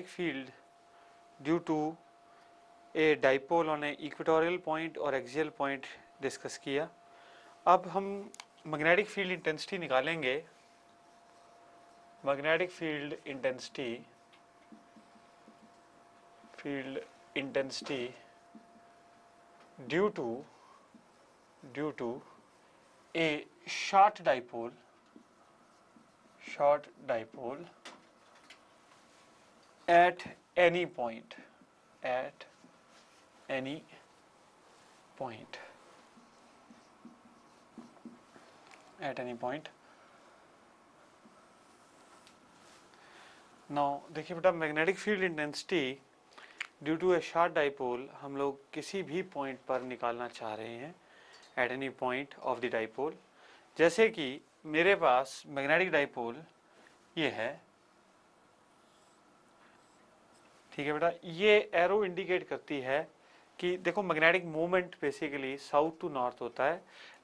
magnetic field due to a dipole on a equatorial point or axial point discuss kiya ab hum magnetic field intensity nikalenge magnetic field intensity field intensity due to due to a short dipole short dipole at any point at any point at any point now देखिए बेटा magnetic field intensity due to a short dipole हम लोग किसी भी point पर निकालना चाह रहे हैं at any point of the dipole जैसे कि मेरे पास मैग्नेटिक डाइपोल ये है ठीक है बेटा ये एरो इंडिकेट करती है कि देखो magnetic movement basically south to north होता है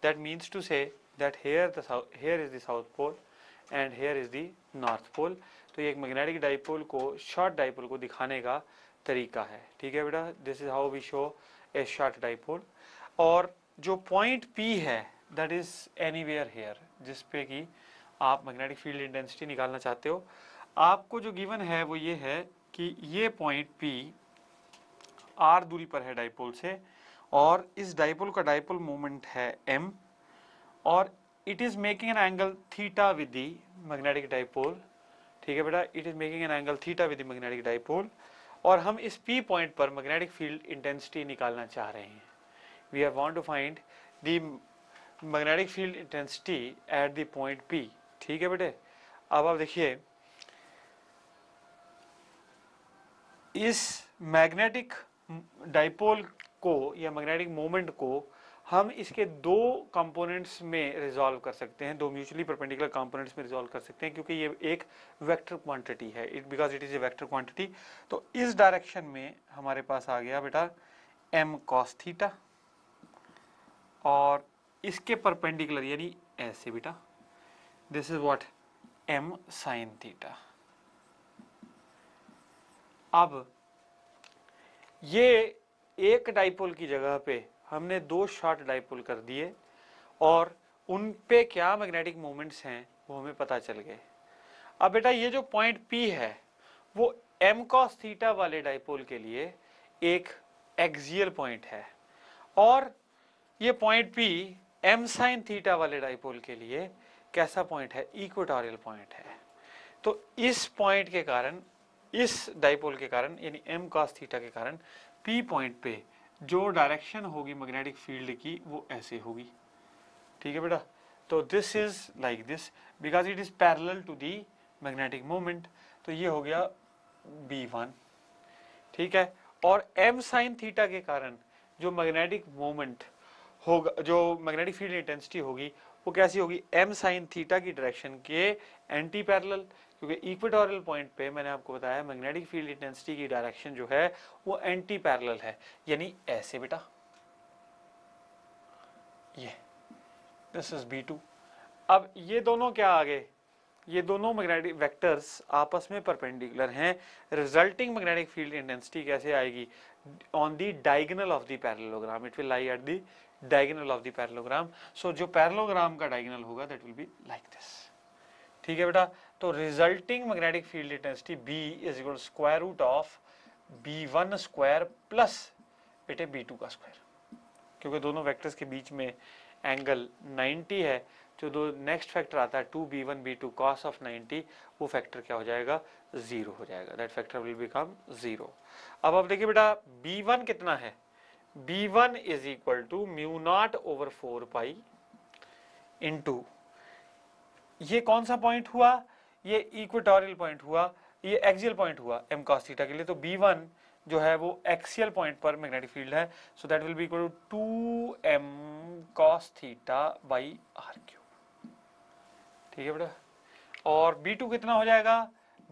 that means to say that here the here is the south pole and here is the north pole तो ये एक मैग्नेटिक डाइपोल को शॉर्ट डाइपोल को दिखाने का तरीका है ठीक है बेटा this is how we show a short dipole और जो पॉइंट पी है that is anywhere here जिस पे कि आप मैग्नेटिक फील्ड इंटेंसिटी निकालना चाहते हो आपको जो गिवन है वो ये है कि ये पॉइंट P R दूरी पर है डाइपोल से और इस डाइपोल का डाइपोल मोमेंट है M और it is making an angle theta with the magnetic dipole ठीक है बेटा it is making an angle theta with the magnetic dipole और हम इस P पॉइंट पर मैग्नेटिक फील्ड इंटेंसिटी निकालना चाह रहे हैं we are want to find the magnetic field intensity at the point P ठीक है बेटे अब आप देखिए इस मैग्नेटिक डाइपोल को या मैग्नेटिक मोमेंट को हम इसके दो कंपोनेंट्स में रिजॉल्व कर सकते हैं दो म्यूचुअली परपेंडिकुलर कंपोनेंट्स में रिजॉल्व कर सकते हैं क्योंकि ये एक वेक्टर क्वांटिटी है it because it is a vector quantity तो इस डायरेक्शन में हमारे पास आ गया बेटा एम कॉस थीटा और इसके परपेंडिकुलर यानी ऐसे बेटा this is what M sine theta अब ये एक डाइपोल की जगह पे हमने दो शॉर्ट डाइपोल कर दिए और उन पे क्या मैग्नेटिक मोमेंट्स हैं वो हमें पता चल गए अब बेटा ये जो पॉइंट पी है वो एम कॉस थीटा वाले डाइपोल के लिए एक एक्सियल पॉइंट है और ये point P M sine theta वाले डाइपोल के लिए कैसा पॉइंट है इक्वेटोरियल पॉइंट है तो इस पॉइंट के कारण इस डाइपोल के कारण यानी एम कॉस थीटा के कारण पी पॉइंट पे जो डायरेक्शन होगी मैग्नेटिक फील्ड की वो ऐसे होगी ठीक है बेटा तो this is like this because it is parallel to the magnetic moment तो ये हो गया बी वन ठीक है और एम साइन थीटा के कारण जो मैग्नेटिक मोमेंट होगा जो मैग्नेटिक फील्ड इंटेंसिटी होगी वो कैसी होगी एम साइन थीटा की डायरेक्शन के एंटी पैरल क्योंकि इक्वेटोरियल पॉइंट पे मैंने आपको बताया मैग्नेटिक फील्ड इंटेंसिटी की डायरेक्शन जो है वो एंटी पैरेलल है यानी ऐसे बेटा ये दिस इज बी टू अब ये दोनों क्या आ गए ये दोनों मैग्नेटिक वेक्टर्स आपस में परपेंडिकुलर हैं रिजल्टिंग मैग्नेटिक फील्ड इंटेंसिटी कैसे आएगी on the diagonal of the parallelogram it will lie at the diagonal of the parallelogram so जो पैरलोग्राम का डायगनल होगा that will be like this ठीक है बेटा तो resulting magnetic field intensity B is equal square root of B one square plus बेटे B two का square क्योंकि दोनों वेक्टर्स के बीच में एंगल 90 है जो दो नेक्स्ट फैक्टर आता है two B one B two cos of 90 वो फैक्टर क्या हो जाएगा ज़ीरो हो जाएगा that factor will become zero अब आप देखिए बेटा बी वन कितना है B one is equal to mu naught over four pi in ये कौन सा पॉइंट हुआ ये इक्वेटोरियल पॉइंट हुआ ये एक्सियल पॉइंट हुआ एम कॉस थीटा के लिए तो बी वन जो है वो एक्सियल पॉइंट पर मैग्नेटिक फील्ड है so that will be equal to two M cos theta by R cube ठीक है बेटा और बी टू कितना हो जाएगा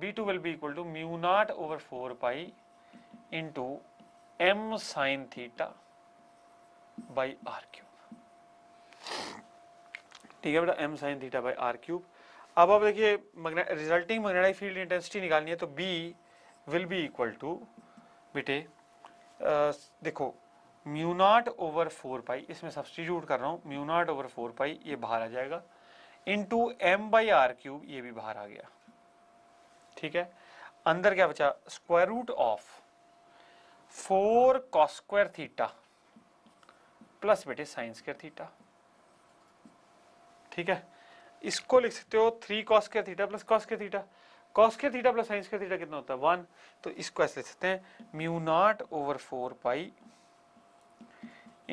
B two will be equal to mu naught over four pi into M sine theta by R cube ठीक है बेटा M sine theta by R cube अब आप देखिए रिजल्टिंग मैग्नेटिक फील्ड इंटेंसिटी निकालनी है तो B will be equal to बेटे देखो mu naught over four pi इसमें सब्सटीट्यूट कर रहा हूँ mu naught over four pi ये बाहर आ जाएगा into M by R cube ये भी बाहर आ गया ठीक है अंदर क्या बचा square root of four cos square theta plus बेटे साइन स्क्वायर थीटा ठीक है इसको लिख सकते हो थ्री कॉस के थीटा प्लस कॉस के थीटा कॉस के थीटा प्लस साइंस के थीटा कितना होता है वन तो इसको ऐसे लिख सकते हैं mu naught over four pi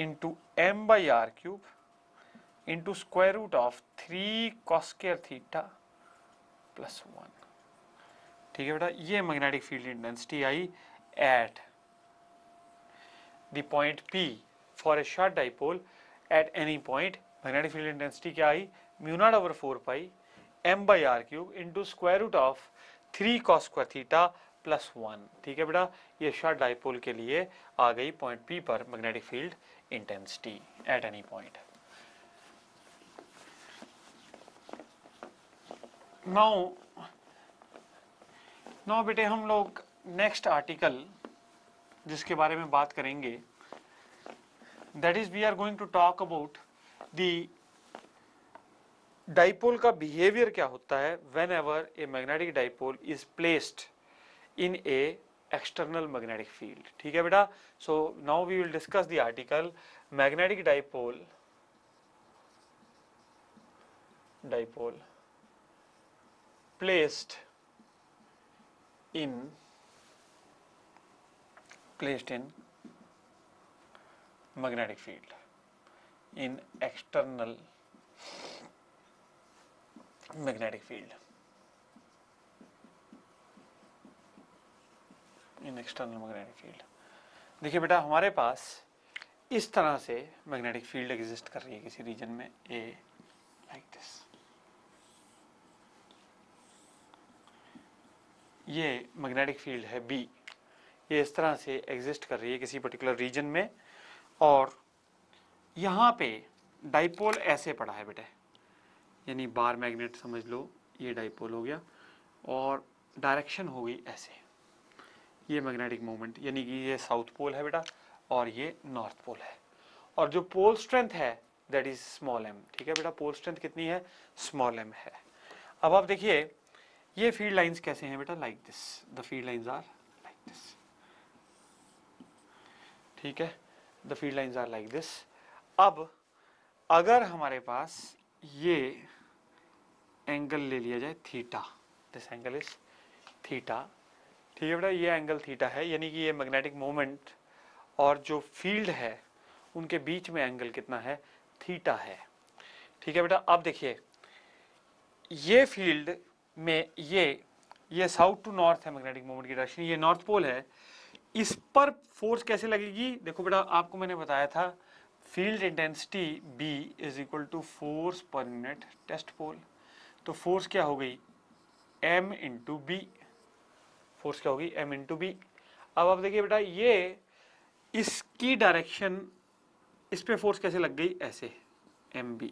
into M by R cube into square root of three cos square theta plus one ठीक है बेटा ये magnetic field intensity I at the point P for a short dipole at any point magnetic field intensity क्या I mu naught over 4 pi m by r cube into square root of 3 cos square theta plus one ठीक है बेटा ये short dipole के लिए आ गई point P पर magnetic field intensity at any point now now बेटे हम लोग नेक्स्ट आर्टिकल जिसके बारे में बात करेंगे that is we are going to talk about the dipole का बिहेवियर क्या होता है whenever a magnetic dipole is placed in a external magnetic field ठीक है बेटा so now we will discuss the article magnetic dipole dipole placed in placed in magnetic field in external magnetic field in external magnetic field देखिए बेटा हमारे पास इस तरह से magnetic field exist कर रही है किसी रीजन में ए लाइक दिस ये मैग्नेटिक फील्ड है बी ये इस तरह से एग्जिस्ट कर रही है किसी पर्टिकुलर रीजन में और यहाँ पे डाइपोल ऐसे पड़ा है बेटे यानी बार मैग्नेट समझ लो ये डाइपोल हो गया और डायरेक्शन हो गई ऐसे ये मैग्नेटिक मोमेंट यानी कि ये साउथ पोल है बेटा और ये नॉर्थ पोल है और जो पोल स्ट्रेंथ है दैट इज स्मॉल एम ठीक है बेटा पोल स्ट्रेंथ कितनी है स्मॉल एम है अब आप देखिए ये फील्ड लाइंस कैसे हैं बेटा like this the field lines are like this ठीक है the field lines are like this अब अगर हमारे पास ये एंगल ले लिया जाए theta this angle is theta ठीक है बेटा ये एंगल थीटा है यानी कि ये मैग्नेटिक मोमेंट और जो फील्ड है उनके बीच में एंगल कितना है थीटा है ठीक है बेटा अब देखिए ये फील्ड में ये ये साउथ टू नॉर्थ है मैग्नेटिक मोमेंट की डायरेक्शन ये नॉर्थ पोल है इस पर फोर्स कैसे लगेगी देखो बेटा आपको मैंने बताया था field intensity B is equal to force per unit test pole तो फोर्स क्या हो गई एम इंटू बी फोर्स क्या होगी एम इंटू बी अब आप देखिए बेटा ये इसकी डायरेक्शन इस पर फोर्स कैसे लग गई ऐसे एम बी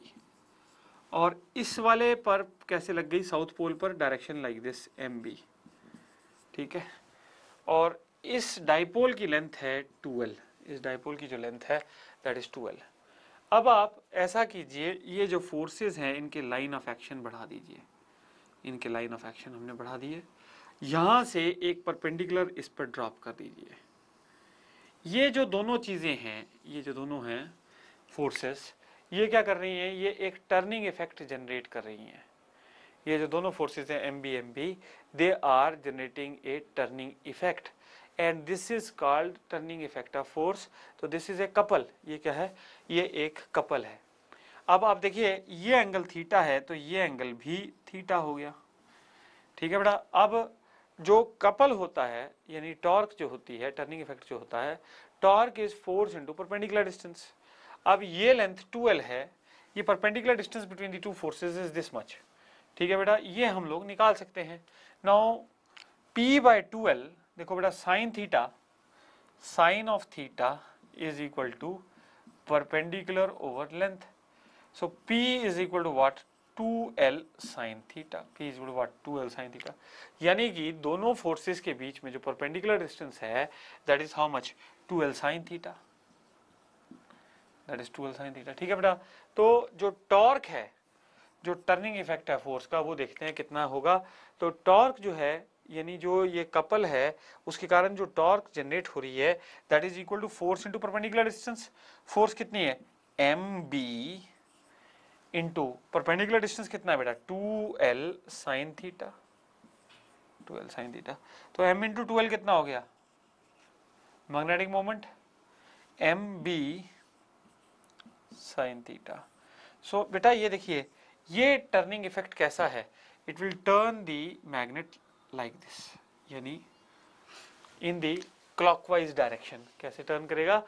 और इस वाले पर कैसे लग गई साउथ पोल पर direction like this M B ठीक है और इस डाइपोल की लेंथ है टूएल्व इस डायपोल की जो लेंथ है दैट इज़ टू अब आप ऐसा कीजिए ये जो फोर्सेस हैं इनके लाइन ऑफ एक्शन बढ़ा दीजिए इनके लाइन ऑफ एक्शन हमने बढ़ा दिए यहाँ से एक परपेंडिकुलर इस पर ड्रॉप कर दीजिए ये जो दोनों चीज़ें हैं ये जो दोनों हैं फोर्सेस ये क्या कर रही हैं ये एक टर्निंग इफेक्ट जनरेट कर रही हैं ये जो दोनों फोर्सेस हैं M B M B they are generating a turning effect and this is called turning effect of force तो दिस इज ए कपल ये क्या है ये एक कपल है अब आप देखिए ये एंगल थीटा है तो ये एंगल भी थीटा हो गया ठीक है बेटा अब जो कपल होता है यानी टॉर्क जो होती है टर्निंग इफेक्ट जो होता है torque is force into perpendicular distance अब ये लेंथ 2l है ये perpendicular distance between the two forces is this much ठीक है बेटा ये हम लोग निकाल सकते हैं नाउ p बाय टू देखो बेटा sine theta sine of theta is equal to perpendicular over length so P is equal to what 2L sine theta P is equal to what 2L sine theta यानी कि दोनों फोर्सेस के बीच में जो परपेंडिकुलर डिस्टेंस है that is how much 2L sine theta that is 2L sine theta ठीक है बेटा तो जो टॉर्क है जो टर्निंग इफेक्ट है फोर्स का वो देखते हैं कितना होगा तो टॉर्क जो है यानी जो ये कपल है उसके कारण जो टॉर्क जनरेट हो रही है that is equal to force into perpendicular distance force कितनी है M B into perpendicular distance कितना है बेटा two L sine theta two L sine theta तो एम इंटू टू एल कितना हो गया magnetic moment M B sine theta so बेटा ये देखिए ये टर्निंग इफेक्ट कैसा है it will turn the magnet like this यानी in the clockwise direction कैसे turn करेगा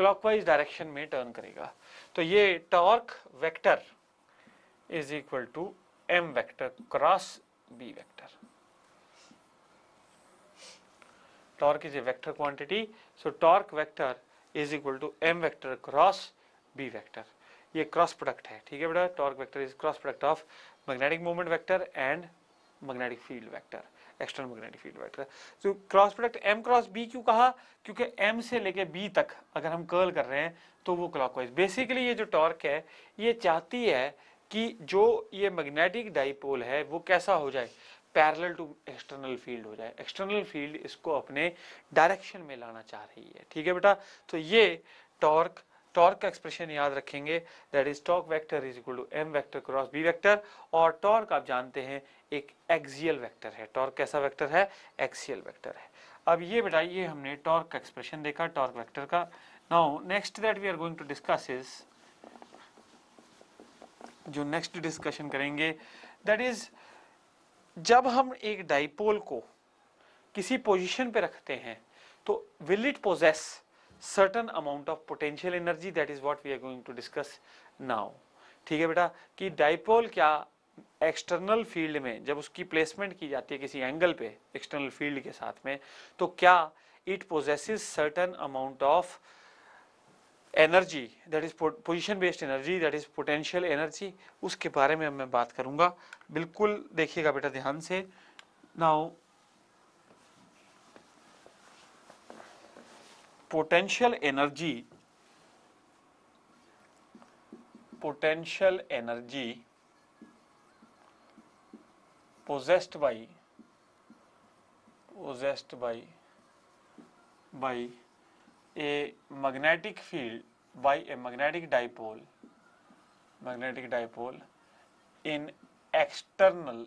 clockwise direction में turn करेगा तो ये torque vector is equal to m vector cross b vector torque is a vector quantity so torque vector is equal to m vector cross b vector ये cross product है ठीक है बेटा torque vector is cross product of magnetic moment vector and magnetic field vector external magnetic field vector तो cross product M cross B क्यों कहा क्योंकि M से लेके बी तक अगर हम कर्ल कर रहे हैं तो वो क्लॉकवाइज बेसिकली ये जो टॉर्क है ये चाहती है कि जो ये मैग्नेटिक डाइपोल है वो कैसा हो जाए पैरेलल टू एक्सटर्नल फील्ड हो जाए एक्सटर्नल फील्ड इसको अपने डायरेक्शन में लाना चाह रही है ठीक है बेटा तो ये टॉर्क टॉर्क का एक्सप्रेशन याद रखेंगे that is torque vector is equal to M vector cross B vector और टॉर्क आप जानते हैं एक एक्सियल वेक्टर है टॉर्क कैसा वेक्टर है एक्सियल वेक्टर है अब ये बेटा ये हमने टॉर्क का एक्सप्रेशन देखा टॉर्क वेक्टर का now next that we are going to discuss is जो नेक्स्ट डिस्कशन करेंगे दैट इज जब हम एक डाइपोल को किसी पोजीशन पे रखते हैं तो will it possess certain amount of potential energy that is what we are going to discuss now ठीक है बेटा कि डाइपोल क्या एक्सटर्नल फील्ड में जब उसकी प्लेसमेंट की जाती है किसी एंगल पे एक्सटर्नल फील्ड के साथ में तो क्या it possesses certain amount of energy that is position based energy that is potential energy उसके बारे में मैं बात करूंगा बिल्कुल देखिएगा बेटा ध्यान से now potential energy potential energy possessed by possessed by by a magnetic field by a magnetic dipole magnetic dipole in external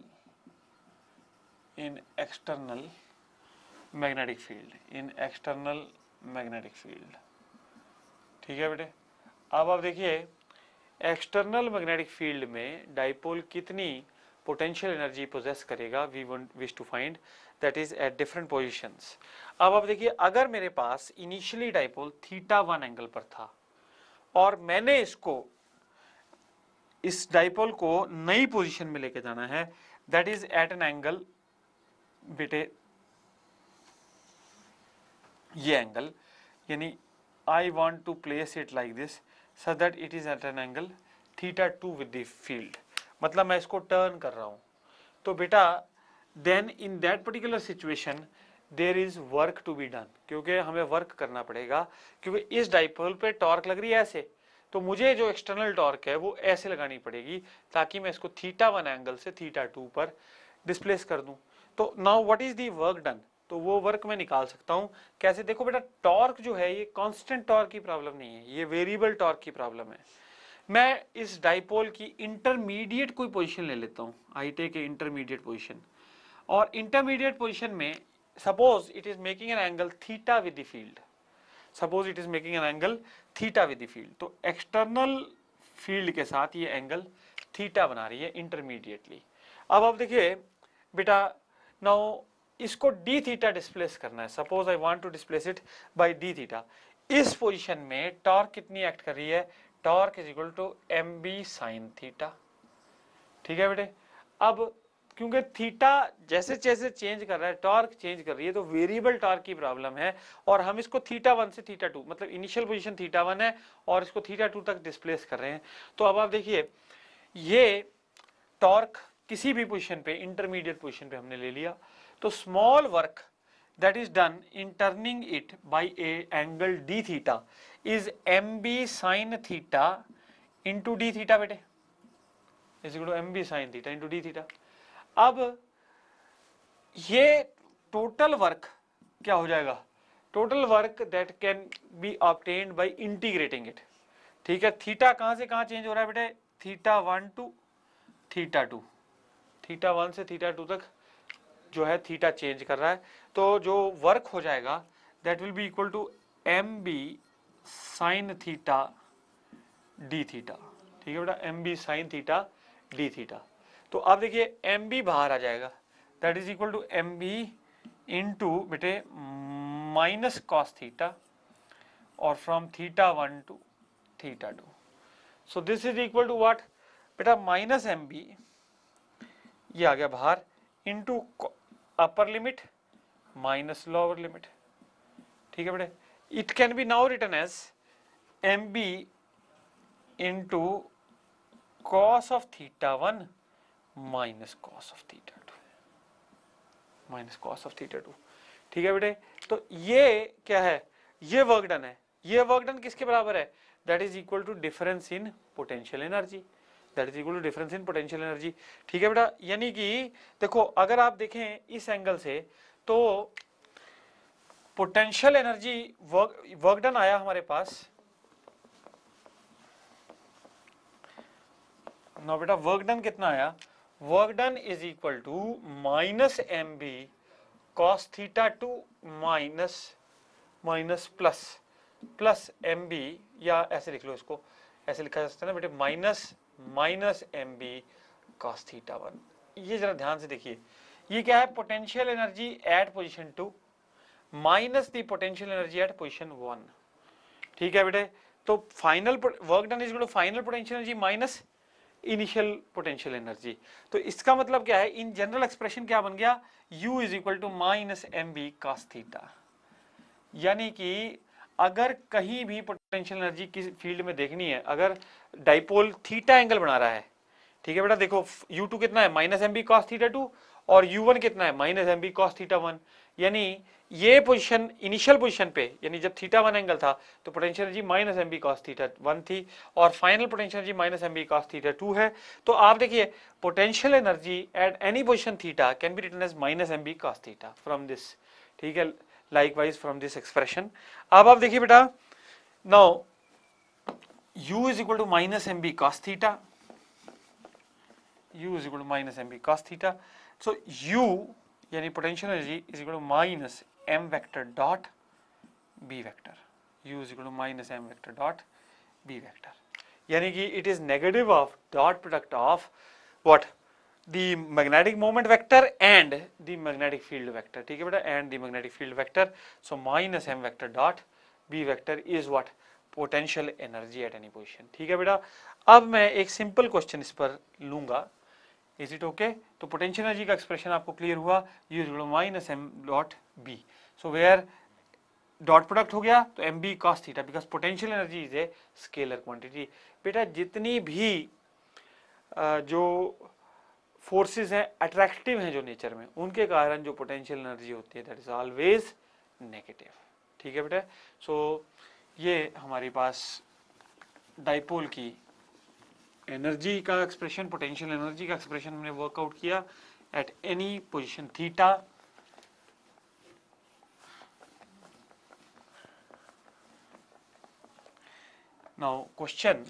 in external magnetic field in external magnetic field ठीक है बेटे अब आप देखिए एक्सटर्नल मैग्नेटिक फील्ड में dipole कितनी potential energy possess करेगा we wish to find that is at different positions अब आप देखिए अगर मेरे पास initially dipole theta one angle पर था और मैंने इसको इस डाइपोल को नई पोजीशन में लेके जाना है that is at an angle बेटे ये एंगल यानी I want to place it like this so that it is at an angle theta two with the field मतलब मैं इसको टर्न कर रहा हूँ तो बेटा then in that particular situation there is work to be done क्योंकि हमें वर्क करना पड़ेगा क्योंकि इस डाइपोल पे टॉर्क लग रही है ऐसे तो मुझे जो एक्सटर्नल टॉर्क है वो ऐसे लगानी पड़ेगी ताकि मैं इसको थीटा वन एंगल से थीटा टू पर डिस्प्लेस कर दूँ तो now what is the work done तो वो वर्क मैं निकाल सकता हूँ कैसे देखो बेटा टॉर्क जो है ये कांस्टेंट टॉर्क की प्रॉब्लम नहीं है ये वेरिएबल टॉर्क की प्रॉब्लम है मैं इस डाइपोल की इंटरमीडिएट कोई पोजीशन ले लेता हूँ I take a intermediate position और इंटरमीडिएट पोजीशन में suppose it is making an angle theta with the field suppose it is making an angle theta with the field तो एक्सटर्नल फील्ड के साथ ये एंगल थीटा बना रही है intermediately अब आप देखिए बेटा नाउ इसको डी थीटा डिस्प्लेस करना है suppose I want to displace it by d theta इस पोजिशन में टॉर्क कितनी एक्ट कर रही है torque is equal to M B sine theta ठीक है बेटे अब क्योंकि थीटा जैसे जैसे चेंज कर रहा है टॉर्क चेंज कर रही है तो वेरिएबल टॉर्क की प्रॉब्लम है और हम इसको थीटा वन से थीटा टू मतलब इनिशियल पोजीशन थीटा वन है और इसको थीटा टू तक डिस्प्लेस कर रहे हैं तो अब आप देखिए ये टॉर्क किसी भी पोजीशन पे इंटरमीडिएट पोजीशन पे हमने ले लिया तो small work is done in turning it by a angle d theta is M B sine theta into d theta बेटे M B sine theta into d theta अब ये टोटल वर्क क्या हो जाएगा total work that can be obtained by integrating it ठीक है theta कहां से कहां चेंज हो रहा है बेटे theta one to theta two theta one से थीटा टू तक जो है थीटा चेंज कर रहा है तो जो वर्क हो जाएगा that will be equal to M B sine theta d theta ठीक है बेटा M B sine theta d theta तो अब देखिए एम बी बाहर आ जाएगा that is equal to M B into बेटे माइनस कॉस थीटा और from theta one to theta two so this is equal to what बेटा minus M B ये आ गया बाहर into upper limit minus lower limit ठीक है बेटे it can be now written as M B into cos of theta one minus cos of theta two minus cos of theta two ठीक है बेटे तो ये क्या है ये वर्कडन है ये वर्कडन किसके बराबर है that is equal to difference in potential energy that is equal to difference in potential energy ठीक है बेटा यानी कि देखो अगर आप देखें इस एंगल से तो पोटेंशियल एनर्जी वर्क डन आया हमारे पास नो बेटा वर्क डन कितना आया work done is equal to minus M B cos theta two minus minus plus plus M B या ऐसे लिख लो इसको ऐसे लिखा जा सकता है ना बेटे minus minus M B cos theta one ये जरा ध्यान से देखिए ये क्या है potential energy at position two minus the potential energy at position one ठीक है बेटे तो final work done is final potential energy minus initial potential energy तो इसका मतलब क्या है इन जनरल एक्सप्रेशन क्या बन गया u is equal to minus M B cos theta यानी कि अगर कहीं भी पोटेंशियल एनर्जी किस फील्ड में देखनी है अगर डाइपोल थीटा एंगल बना रहा है ठीक है बेटा देखो यू टू कितना है minus M B cos theta two और यू वन कितना है minus M B cos theta one यानी ये पोजीशन इनिशियल पोजीशन पे यानी जब थीटा वन एंगल था तो potential energy minus M B cos theta one थी और final potential energy minus M B cos theta two है तो आप देखिए potential energy at any position theta can be written as minus M B cos theta from this ठीक है likewise from this expression अब आप देखिए now u is equal to minus mb cos theta u is equal to minus mb cos theta so u yani potential energy is equal to minus m vector dot b vector u is equal to minus m vector dot b vector Yani ki it is negative of dot product of what the magnetic moment vector and the magnetic field vector theek hai beta and the magnetic field vector so minus m vector dot b vector is what potential energy at any position ठीक है बेटा अब मैं एक simple question इस पर लूंगा is it okay तो पोटेंशियल एनर्जी का एक्सप्रेशन आपको क्लियर हुआ U is minus m dot b so where dot product हो गया तो M B cos theta because potential energy is a scalar quantity बेटा जितनी भी जो फोर्सेस हैं अट्रैक्टिव हैं जो नेचर में उनके कारण जो पोटेंशियल एनर्जी होती है दैट इज ऑलवेज नेगेटिव ठीक है बेटा सो so, ये हमारे पास डाइपोल की एनर्जी का एक्सप्रेशन पोटेंशियल एनर्जी का एक्सप्रेशन हमने वर्कआउट किया at any position theta now question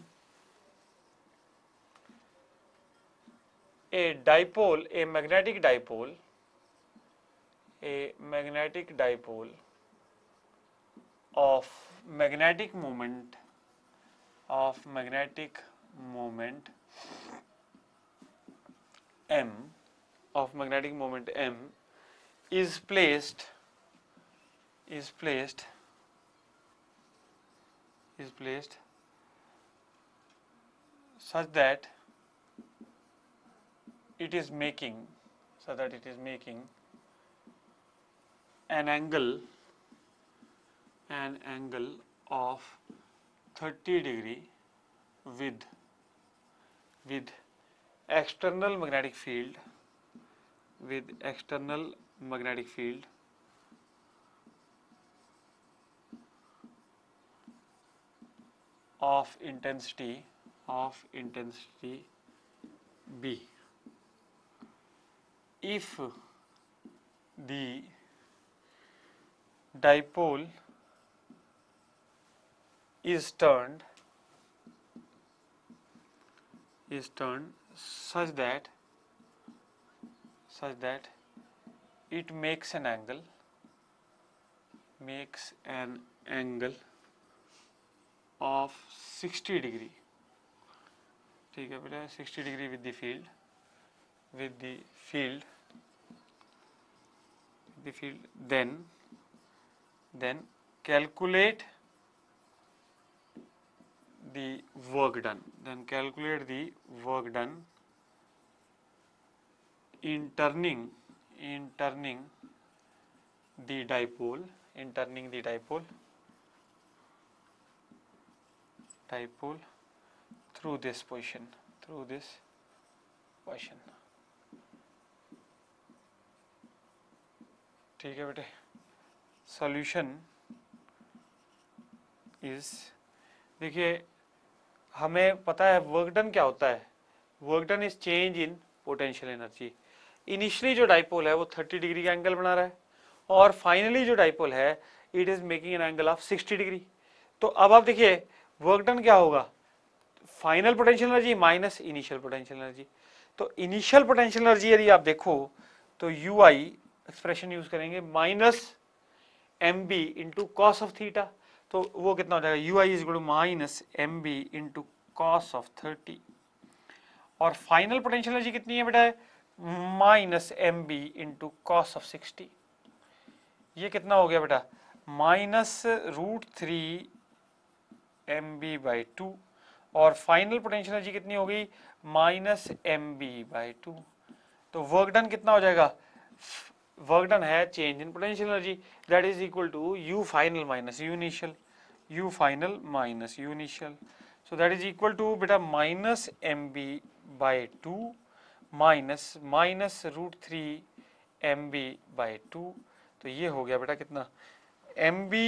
a dipole, a magnetic dipole, a magnetic dipole of magnetic moment of magnetic moment m of magnetic moment m is placed is placed is placed such that it is making so that it is making an angle an angle of 30 degree with with external magnetic field with external magnetic field of intensity of intensity B if the dipole is turned is turned such that such that it makes an angle makes an angle of 60 degree ठीक है बेटा 60 degree with the field with the field the field then then calculate the work done then calculate the work done in turning in turning the dipole in turning the dipole dipole through this position through this position ठीक है बेटे solution is देखिए हमें पता है work done क्या होता है work done is change in potential energy initially जो डाइपोल है वो 30 डिग्री का एंगल बना रहा है और फाइनली जो डाइपोल है it is making an angle of 60 degree तो अब आप देखिए वर्क डन क्या होगा final potential energy minus initial potential energy तो इनिशियल पोटेंशियल एनर्जी यदि आप देखो तो यू आई एक्सप्रेशन यूज करेंगे minus M B into cos of theta तो वो कितना हो जाएगा U I is good minus M B into cos of thirty और फाइनल पोटेंशियल एनर्जी कितनी है बेटा minus M B into cos of sixty ये कितना हो गया बेटा minus root three M B by two और फाइनल पोटेंशियल एनर्जी कितनी हो गई minus M B by two तो वर्क डन कितना हो जाएगा work done here change in potential energy that is equal to u final minus u initial u final minus u initial so that is equal to beta minus mb by 2 minus minus root three M B by two तो ये हो गया बेटा कितना M B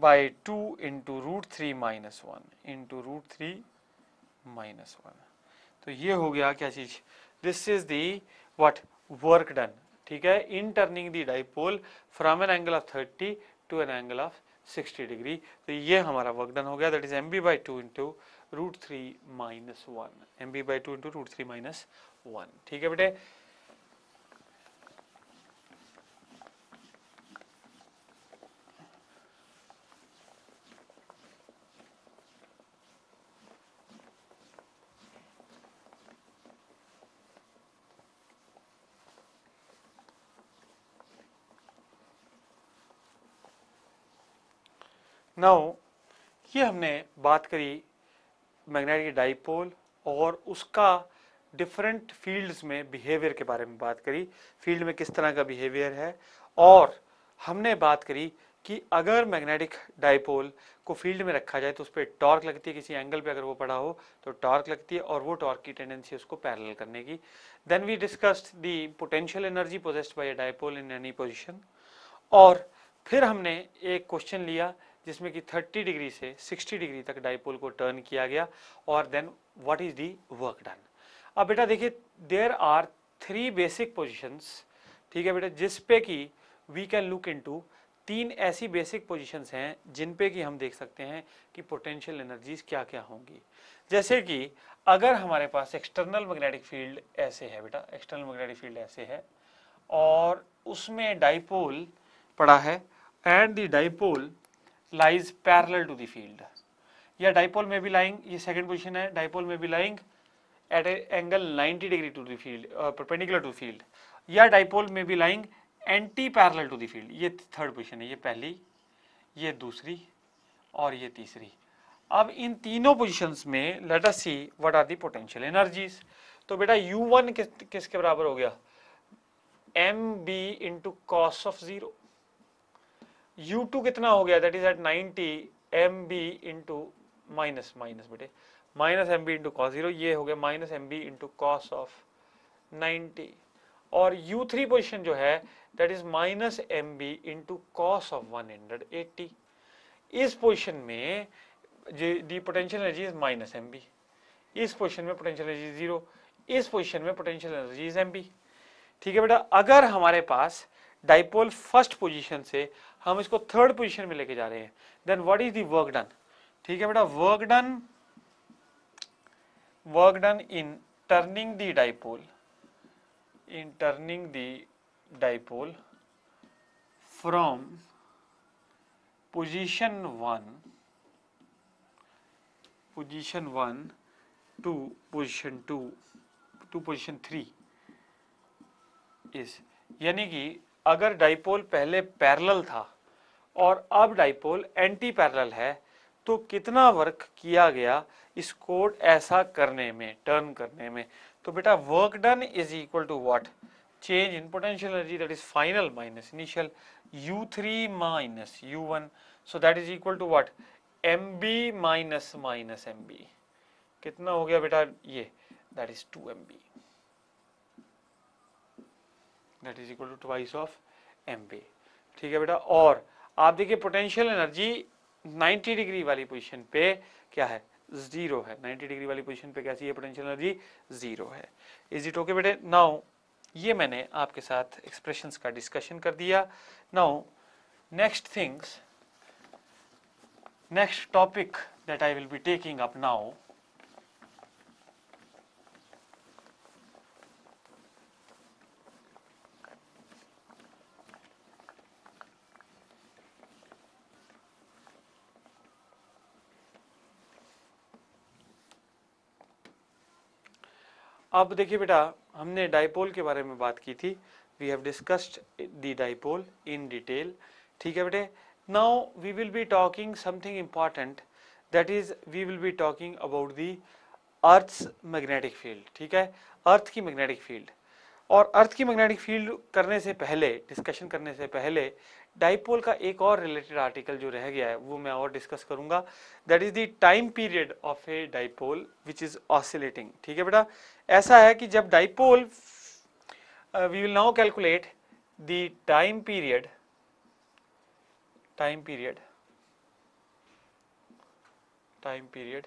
by two into root three minus one into root three minus one तो ये हो गया क्या चीज this is the what work done ठीक है in turning the dipole from an angle of 30 to an angle of 60 degree तो ये हमारा वर्क डन हो गया that is M B by two into root three minus one M B by two into root three minus one ठीक है बेटे now ये हमने बात करी मैग्नेटिक डाइपोल और उसका डिफरेंट फील्ड्स में बिहेवियर के बारे में बात करी फील्ड में किस तरह का बिहेवियर है और हमने बात करी कि अगर मैग्नेटिक डाइपोल को फील्ड में रखा जाए तो उस पर टॉर्क लगती है किसी एंगल पे अगर वो पड़ा हो तो टॉर्क लगती है और वो टॉर्क की टेंडेंसी उसको पैरेलल करने की then we discussed the potential energy possessed by dipole in any position और फिर हमने एक क्वेश्चन लिया जिसमें कि 30 डिग्री से 60 डिग्री तक डाइपोल को टर्न किया गया और then what is the work done अब बेटा देखिए there are three basic positions ठीक है बेटा जिस पे कि वी कैन लुक इनटू तीन ऐसी बेसिक पोजीशंस हैं जिन पे कि हम देख सकते हैं कि पोटेंशियल एनर्जीज क्या क्या होंगी जैसे कि अगर हमारे पास एक्सटर्नल मैग्नेटिक फील्ड ऐसे है बेटा एक्सटर्नल मैग्नेटिक फील्ड ऐसे है और उसमें डाइपोल पड़ा है and the dipole lies parallel to the field या dipole may be lying ये second position है dipole may be lying at a angle 90 degree to the field uh, perpendicular to field या dipole may be lying anti parallel to the field ये third position है ये पहली ये दूसरी और ये तीसरी अब इन तीनों पोजीशंस में let us see what are the potential energies तो बेटा U1 किस किसके बराबर हो गया M B into cos of zero U two कितना हो गया that is at ninety M B into minus minus बेटे minus M B into cos zero ये हो गया minus M B into cos of ninety और यू थ्री पोजिशन जो है that is minus M B into cos of one hundred eighty इस position में the potential energy is minus M B इस position में पोटेंशियल एनर्जी जीरो इस position में potential energy is M B ठीक है बेटा अगर हमारे पास डाइपोल फर्स्ट पोजिशन से हम इसको थर्ड पोजिशन में लेके जा रहे हैं then what is the work done ठीक है बेटा work done work done in turning the dipole in turning the dipole from position one position one to position two to position three इस यानी कि अगर डाइपोल पहले पैरल था और अब डाइपोल एंटी पैरल है तो कितना वर्क किया गया इस कोड ऐसा करने में टर्न करने में तो बेटा work done is equal to what change in potential energy that is final minus initial U three minus U one so that is equal to what M B minus minus M B कितना हो गया बेटा ये that is two M B that is equal to twice of M B ठीक है बेटा और आप देखिए पोटेंशियल एनर्जी 90 डिग्री वाली पोजीशन पे क्या है जीरो है 90 डिग्री वाली पोजीशन पे कैसी है पोटेंशियल एनर्जी जीरो है इज इट ओके बेटे नाउ ये मैंने आपके साथ एक्सप्रेशन का डिस्कशन कर दिया now next things next topic that I will be taking up now अब देखिए बेटा हमने डाइपोल के बारे में बात की थी we have discussed the dipole in detail ठीक है बेटे now we will be talking something important that is we will be talking about the earth's magnetic field ठीक है अर्थ की मैग्नेटिक फील्ड और अर्थ की मैग्नेटिक फील्ड करने से पहले डिस्कशन करने से पहले डाइपोल का एक और रिलेटेड आर्टिकल जो रह गया है वो मैं और डिस्कस करूंगा that is the time period of a dipole which is oscillating ठीक है बेटा ऐसा है कि जब dipole we will now calculate the time period time period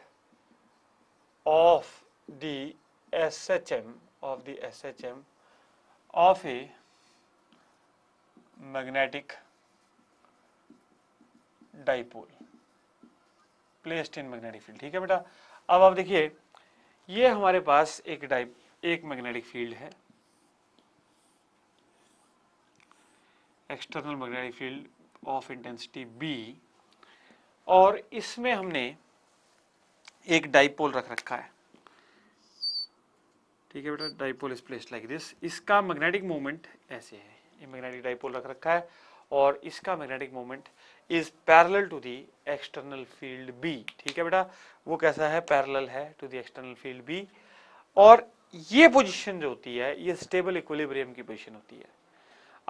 S H M of the S H M of a magnetic dipole placed in magnetic field ठीक है बेटा अब आप देखिए ये हमारे पास एक डाइप एक मैग्नेटिक फील्ड है external magnetic field of intensity B और इसमें हमने एक डाइपोल रख रखा है ठीक है बेटा dipole is place like this इसका मैग्नेटिक मोमेंट ऐसे है ये मैग्नेटिक डाइपोल रख रखा है और इसका magnetic moment is parallel to the external field B ठीक है बेटा वो कैसा है पैरल है to the external field B और ये पोजिशन जो होती है ये स्टेबल इक्विलिब्रियम की पोजिशन होती है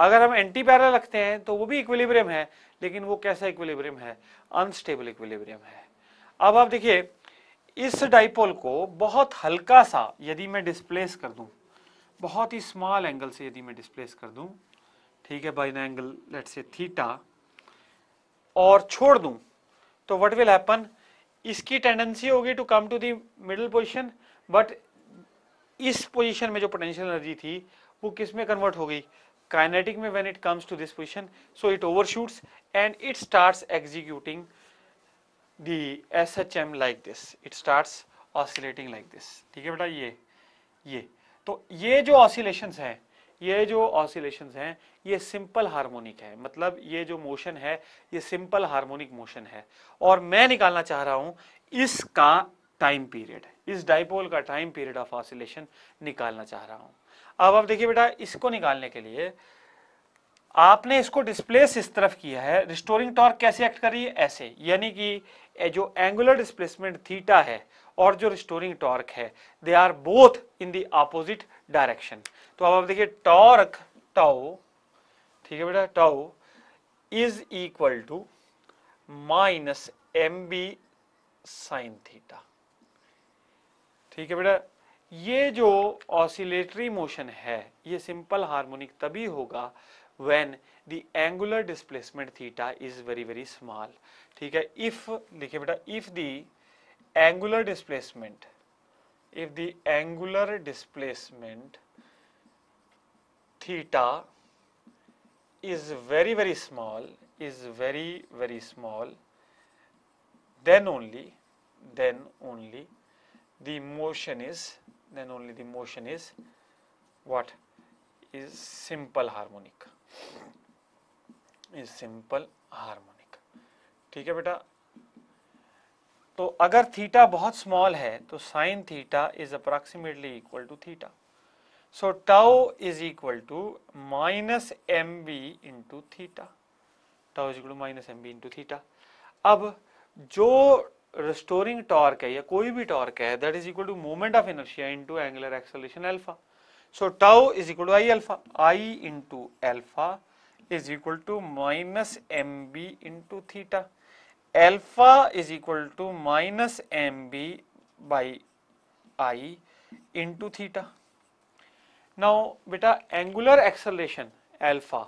अगर हम एंटी पैरल रखते हैं तो वो भी इक्विलिब्रियम है लेकिन वो कैसा इक्विलिब्रियम है अनस्टेबल इक्विलिब्रियम है अब आप देखिए इस डाइपोल को बहुत हल्का सा यदि मैं डिस्प्लेस कर दूं बहुत ही स्मॉल एंगल से यदि मैं डिस्प्लेस कर दूं ठीक है by angle let's say theta और छोड़ दूं तो व्हाट विल हैपन इसकी टेंडेंसी होगी to come to the middle position but इस पोजीशन में जो पोटेंशियल एनर्जी थी वो किस में कन्वर्ट हो गई काइनेटिक में when it comes to this position so it overshoots and it starts executing the S H M like this it starts oscillating like this ठीक है बेटा ये ये तो ये जो ऑसिलेशंस हैं ये जो ऑसिलेशंस हैं ये सिंपल हार्मोनिक है मतलब ये जो मोशन है ये सिंपल हार्मोनिक मोशन है और मैं निकालना चाह रहा हूँ इसका टाइम पीरियड इस डाइपोल का टाइम पीरियड ऑफ ऑसिलेशन निकालना चाह रहा हूँ अब आप देखिए बेटा इसको निकालने के लिए आपने इसको डिस्प्लेस इस तरफ किया है रिस्टोरिंग टॉर्क कैसे एक्ट कर रही है ऐसे यानी कि जो एंगुलर डिस्प्लेसमेंट थीटा है और जो रिस्टोरिंग टॉर्क है they are both in the opposite direction तो अब आप देखिए टॉर्क टाओ ठीक है बेटा tau is equal to minus M B sine theta ठीक है बेटा ये जो ऑसिलेटरी मोशन है ये सिंपल हार्मोनिक तभी होगा when the angular displacement theta is very very small ठीक है इफ देखिए बेटा if the angular displacement if the angular displacement theta is very very small is very very small then only then only the motion is then only the motion is what is simple harmonic is simple harmonic ठीक है बेटा तो अगर theta बहुत small है तो sine theta is approximately equal to theta So tau is equal to minus mb into theta. Tau is equal to minus mb into theta. अब जो restoring torque है या कोई भी torque है that is equal to moment of inertia into angular acceleration alpha so tau is equal to i alpha i into alpha is equal to minus mb into theta. Alpha is equal to minus mb by i into theta. Now, beta angular acceleration alpha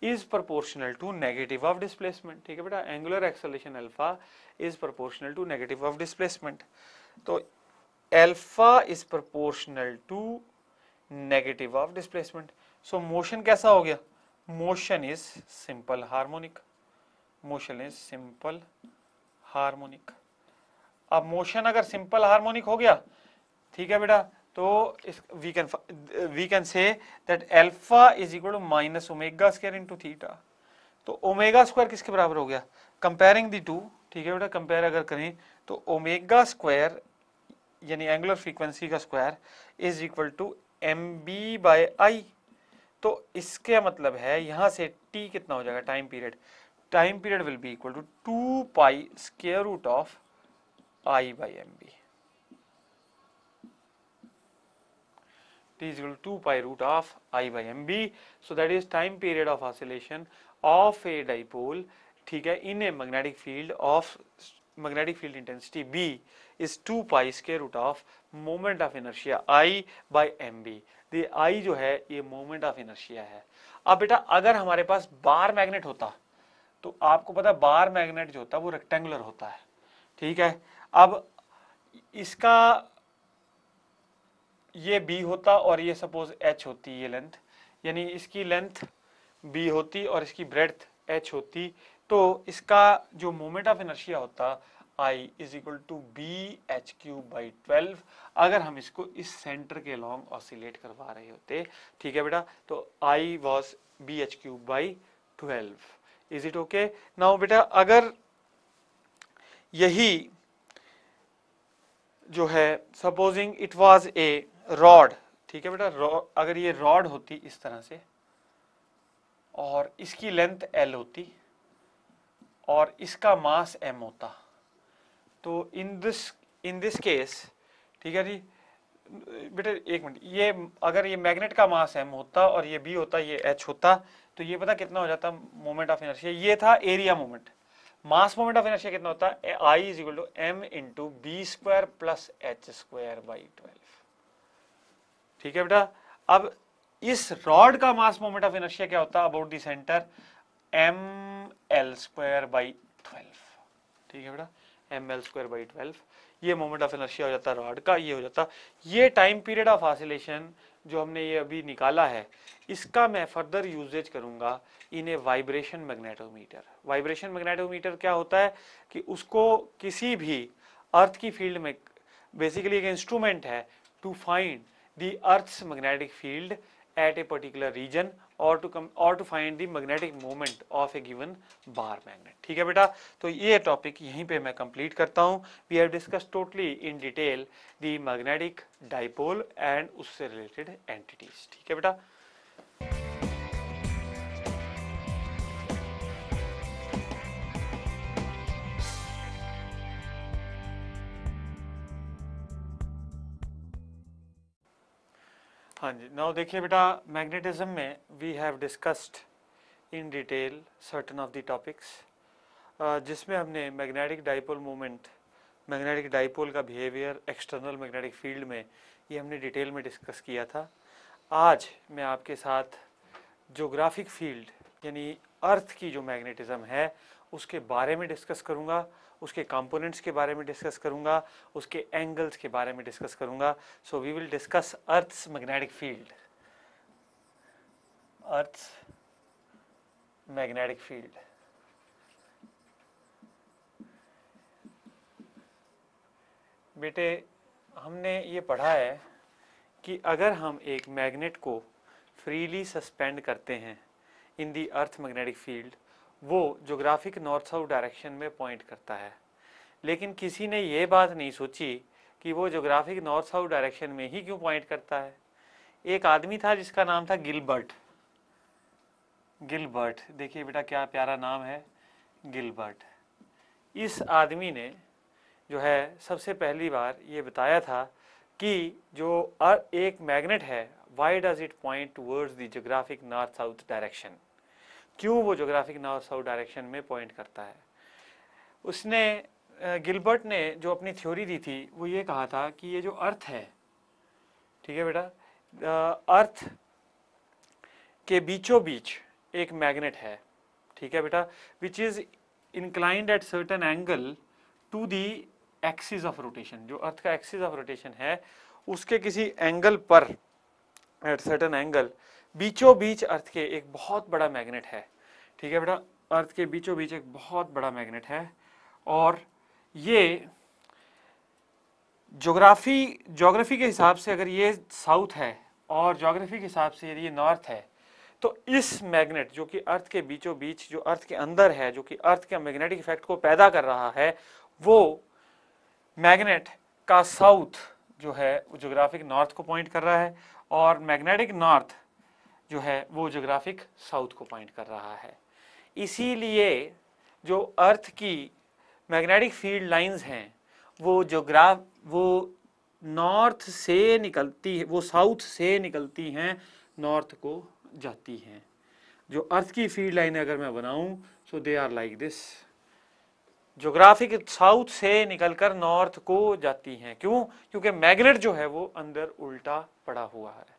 is proportional to negative of displacement. ठीक है बेटा angular acceleration alpha is proportional to negative of displacement. तो alpha is proportional to negative of displacement. So motion कैसा हो गया? Motion is simple harmonic. Motion is simple harmonic. अब motion अगर simple harmonic हो गया, ठीक है बेटा तो इस we can we can say that alpha is equal to minus omega square into theta तो ओमेगा स्क्वायर किसके बराबर हो गया कंपेयरिंग दी टू ठीक है बेटा कंपेयर अगर करें तो ओमेगा स्क्वायर यानी एंगुलर फ्रीक्वेंसी का square is equal to M B by I तो इसका मतलब है यहाँ से टी कितना हो जाएगा time period time period will be equal to two pi square root of I by M B t is equal to 2 pi root of i by mb. So that is time period of oscillation of a dipole ठीक है in a magnetic field of magnetic field intensity B is 2 pi square root of moment of inertia I by mb. The I जो है ये moment of inertia है अब बेटा अगर हमारे पास bar magnet होता तो आपको पता है बार मैग्नेट जो होता है वो रेक्टेंगुलर होता है ठीक है अब इसका ये बी होता और ये सपोज एच होती ये लेंथ यानी इसकी लेंथ बी होती और इसकी ब्रेथ एच होती तो इसका जो मोमेंट ऑफ इनर्शिया होता I is equal to B H Q by twelve अगर हम इसको इस सेंटर के लॉन्ग ऑसिलेट करवा रहे होते ठीक है बेटा तो I was B H Q by twelve is it okay now बेटा अगर यही जो है supposing it was a rod ठीक है बेटा अगर ये रॉड होती इस तरह से और इसकी लेंथ एल होती और इसका मास एम होता तो in this in this case ठीक है जी बेटा एक मिनट ये अगर ये मैग्नेट का मास एम होता और ये बी होता ये एच होता तो ये पता कितना हो जाता मोमेंट ऑफ इनर्शिया ये था area moment mass moment of inertia कितना होता है I is equal to M into B square plus H square by twelve ठीक है बेटा अब इस रॉड का मास मोमेंट ऑफ इनर्शिया क्या होता है about the centre M L square by twelve ठीक है बेटा M L square by twelve ये मोमेंट ऑफ इनर्शिया हो जाता है रॉड का ये हो जाता ये टाइम पीरियड ऑफ ऑसिलेशन जो हमने ये अभी निकाला है इसका मैं फर्दर यूजेज करूंगा in a vibration magnetometer vibration magnetometer क्या होता है कि उसको किसी भी अर्थ की फील्ड में बेसिकली एक इंस्ट्रूमेंट है to find the earth's magnetic field at a particular region or to come or to find the magnetic moment of a given bar magnet ठीक है बेटा तो ये टॉपिक यहीं पे मैं कंप्लीट करता हूँ we have discuss totally in detail the magnetic dipole and उससे रिलेटेड एंटिटीज ठीक है बेटा हाँ जी नाउ देखिए बेटा मैग्नेटिज्म में we have discussed in detail certain of the topics जिसमें हमने magnetic dipole moment magnetic dipole का बिहेवियर एक्सटर्नल मैग्नेटिक फील्ड में ये हमने डिटेल में डिस्कस किया था आज मैं आपके साथ जोग्राफिक फील्ड यानी अर्थ की जो मैग्नेटिज़्म है उसके बारे में डिस्कस करूँगा उसके कंपोनेंट्स के बारे में डिस्कस करूंगा उसके एंगल्स के बारे में डिस्कस करूंगा so we will discuss earth's magnetic field earth's magnetic field बेटे हमने ये पढ़ा है कि अगर हम एक मैग्नेट को फ्रीली सस्पेंड करते हैं in the earth magnetic field वो जोग्राफिक नॉर्थ साउथ डायरेक्शन में पॉइंट करता है लेकिन किसी ने ये बात नहीं सोची कि वो जोग्राफिक नॉर्थ साउथ डायरेक्शन में ही क्यों पॉइंट करता है एक आदमी था जिसका नाम था गिलबर्ट गिलबर्ट देखिए बेटा क्या प्यारा नाम है गिलबर्ट इस आदमी ने जो है सबसे पहली बार ये बताया था कि जो एक मैग्नेट है why does it point towards the geographic north south direction क्यों वो जोग्राफिक नॉर्थ साउथ डायरेक्शन में पॉइंट करता है उसने गिलबर्ट ने जो अपनी थ्योरी दी थी वो ये कहा था कि ये जो अर्थ है ठीक है बेटा अर्थ के बीचों बीच एक मैग्नेट है ठीक है बेटा which is inclined at certain angle to the axis of rotation जो अर्थ का एक्सिस ऑफ रोटेशन है उसके किसी एंगल पर एट सर्टन एंगल बीचों बीच अर्थ के एक बहुत बड़ा मैग्नेट है ठीक है बेटा अर्थ के बीचों बीच एक बहुत बड़ा मैग्नेट है और ये जोग्राफी जोग्राफी के हिसाब से अगर ये साउथ है और जोग्राफी के हिसाब से यदि ये नॉर्थ है तो इस मैग्नेट जो कि अर्थ के बीचों बीच जो अर्थ के अंदर है जो कि अर्थ के मैग्नेटिक इफेक्ट को पैदा कर रहा है वो मैग्नेट का साउथ जो है वो जोग्राफिक नॉर्थ को पॉइंट कर रहा है और मैग्नेटिक नॉर्थ जो है वो जोग्राफिक साउथ को पॉइंट कर रहा है इसीलिए जो अर्थ की मैग्नेटिक फील्ड लाइंस हैं वो जोग्राफ वो नॉर्थ से निकलती है वो साउथ से निकलती हैं नॉर्थ को जाती हैं जो अर्थ की फील्ड लाइन अगर मैं बनाऊं so they are like this geographic south से निकलकर नॉर्थ को जाती हैं क्यों क्योंकि मैग्नेट जो है वो अंदर उल्टा पड़ा हुआ है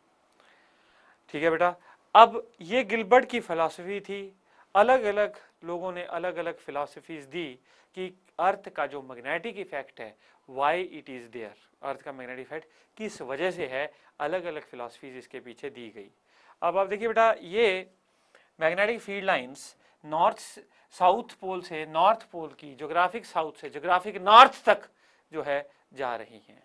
ठीक है बेटा अब ये गिलबर्ट की फ़िलासफ़ी थी अलग अलग लोगों ने अलग अलग फ़िलासफ़ीज़ दी कि अर्थ का जो मैग्नेटिक इफ़ेक्ट है why it is there earth का मैग्नेटिक इफ़ेक्ट किस वजह से है अलग अलग फ़िलासफ़ीज़ इसके पीछे दी गई अब आप देखिए बेटा ये magnetic field lines north south pole से नॉर्थ पोल की जोग्राफिक साउथ से जोग्राफिक नॉर्थ तक जो है जा रही हैं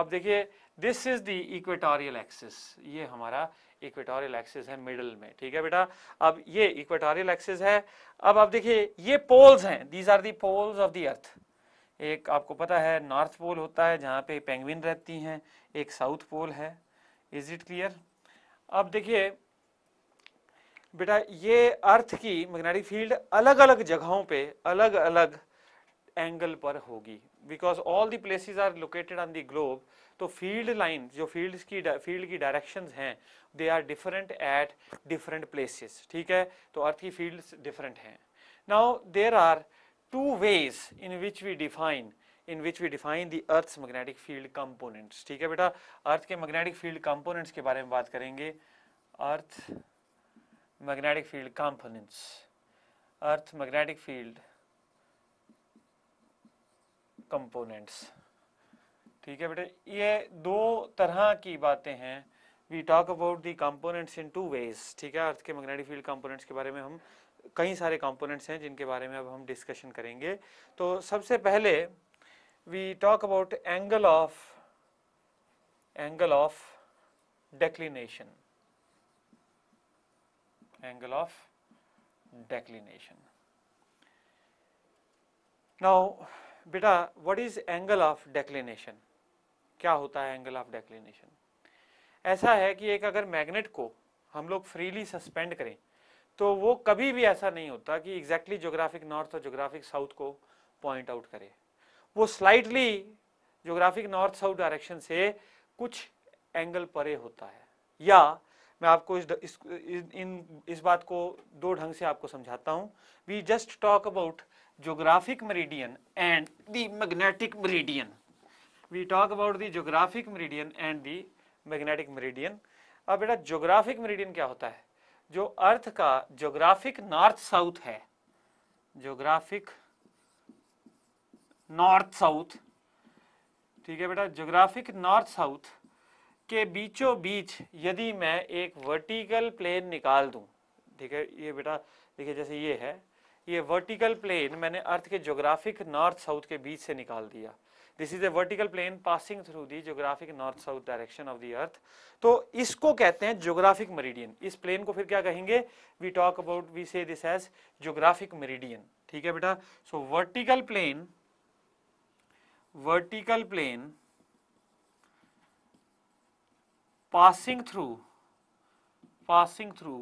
अब देखिए this is the equatorial axis ये हमारा इक्वेटोरियल एक्सिस है मिडल में ठीक है बेटा अब ये इक्वेटोरियल एक्सिस है अब आप देखिए ये पोल्स हैं these are the poles of the earth एक आपको पता है नॉर्थ पोल होता है जहाँ पे पेंगविन रहती हैं एक साउथ पोल है इज इट क्लियर अब देखिए बेटा ये अर्थ की मैग्नेटिक फील्ड अलग अलग जगहों पे अलग अलग एंगल पर होगी because all the places are located on the globe तो फील्ड लाइन जो फील्ड की फील्ड की डायरेक्शंस हैं they are different at different places ठीक है तो अर्थ की फील्ड्स डिफरेंट हैं now there are two ways in which we define in which we define the earth magnetic field components ठीक है बेटा अर्थ के मैग्नेटिक फील्ड कंपोनेंट्स के बारे में बात करेंगे earth magnetic field components earth magnetic field components ठीक है बेटे ये दो तरह की बातें हैं we talk about the components in two ways ठीक है अर्थ के मैग्नेटिक फील्ड कंपोनेंट्स के बारे में हम कई सारे कंपोनेंट्स हैं जिनके बारे में अब हम डिस्कशन करेंगे तो सबसे पहले we talk about angle of angle of declination angle of declination now बेटा what is angle of declination क्या होता है एंगल ऑफ डेक्लिनेशन ऐसा है कि एक अगर मैग्नेट को हम लोग फ्रीली सस्पेंड करें तो वो कभी भी ऐसा नहीं होता कि एग्जैक्टली ज्योग्राफिक नॉर्थ और ज्योग्राफिक साउथ को पॉइंट आउट करे वो slightly geographic north south direction से कुछ एंगल परे होता है या मैं आपको इस, इस इन इस बात को दो ढंग से आपको समझाता हूँ we just talk about geographic meridian and the magnetic meridian we talk about the geographic meridian and the magnetic meridian अब बेटा geographic meridian क्या होता है जो earth का geographic north south है geographic north south ठीक है बेटा geographic north south के बीचों बीच यदि मैं एक vertical plane निकाल दूं ठीक है ये बेटा देखिए जैसे ये है ये वर्टिकल प्लेन मैंने अर्थ के ज्योग्राफिक नॉर्थ साउथ के बीच से निकाल दिया this is a vertical plane passing through the geographic north south direction of the earth तो इसको कहते हैं जियोग्राफिक मेरिडियन इस प्लेन को फिर क्या कहेंगे we talk about we say this has geographic meridian ठीक है बेटा so vertical plane vertical plane passing through passing through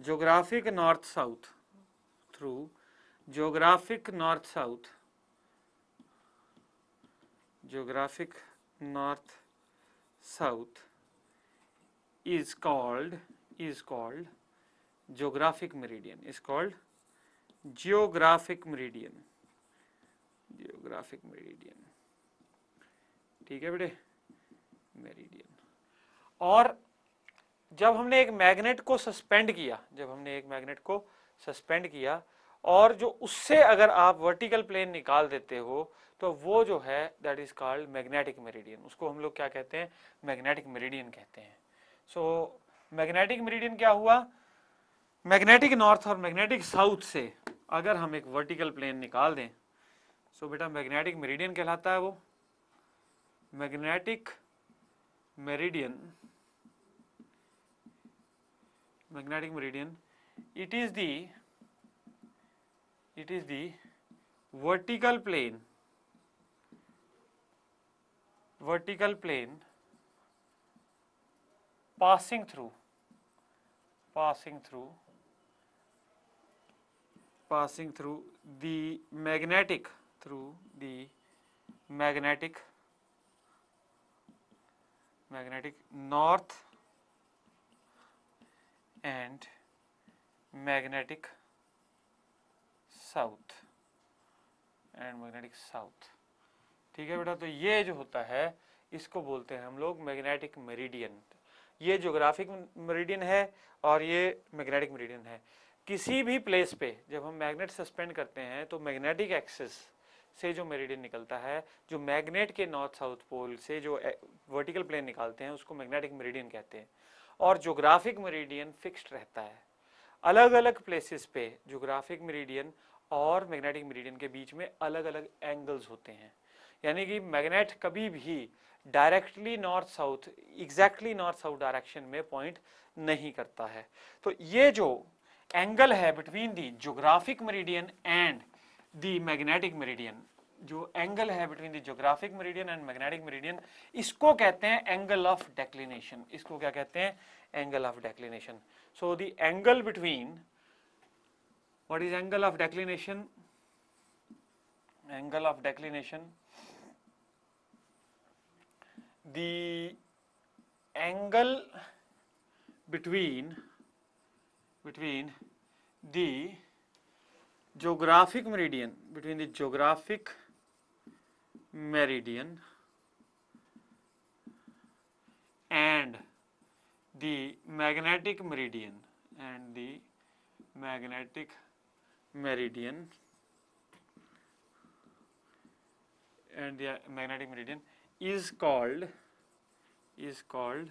geographic north south through geographic north south geographic north south is called is called geographic meridian is called geographic meridian geographic meridian ठीक है बेटे meridian और जब हमने एक magnet को suspend किया जब हमने एक मैग्नेट को सस्पेंड किया और जो उससे अगर आप वर्टिकल प्लेन निकाल देते हो तो वो जो है that is called magnetic meridian उसको हम लोग क्या कहते हैं मैग्नेटिक मेरिडियन कहते हैं सो मैग्नेटिक मेरिडियन क्या हुआ मैग्नेटिक नॉर्थ और मैग्नेटिक साउथ से अगर हम एक वर्टिकल प्लेन निकाल दें सो बेटा मैग्नेटिक मेरिडियन कहलाता है वो magnetic meridian magnetic meridian it is the it is the vertical plane vertical plane passing through passing through passing through the magnetic through the magnetic magnetic north and magnetic south and magnetic south ठीक है बेटा तो ये जो होता है इसको बोलते हैं हम लोग मैग्नेटिक मेरिडियन ये जोग्राफिक मेरिडियन है और ये मैग्नेटिक मेरिडियन है किसी भी प्लेस पे जब हम मैग्नेट सस्पेंड करते हैं तो मैग्नेटिक एक्सिस से जो मेरिडियन निकलता है जो मैग्नेट के नॉर्थ साउथ पोल से जो वर्टिकल प्लेन निकालते हैं उसको मैग्नेटिक मेरिडियन कहते हैं और जोग्राफिक मेरिडियन फिक्स्ड रहता है अलग अलग प्लेसेस पे जोग्राफिक मेरिडियन और मैग्नेटिक मेरिडियन के बीच में अलग अलग एंगल्स होते हैं यानी कि मैग्नेट कभी भी directly north south exactly north south direction में पॉइंट नहीं करता है तो ये जो एंगल है between the geographic meridian and the magnetic meridian जो एंगल है between the geographic meridian and magnetic meridian इसको कहते हैं एंगल ऑफ डेक्लिनेशन इसको क्या कहते हैं angle of declination so the angle between what is angle of declination angle of declination the angle between between the geographic meridian between the geographic meridian and the magnetic meridian and the magnetic meridian and the magnetic meridian is called is called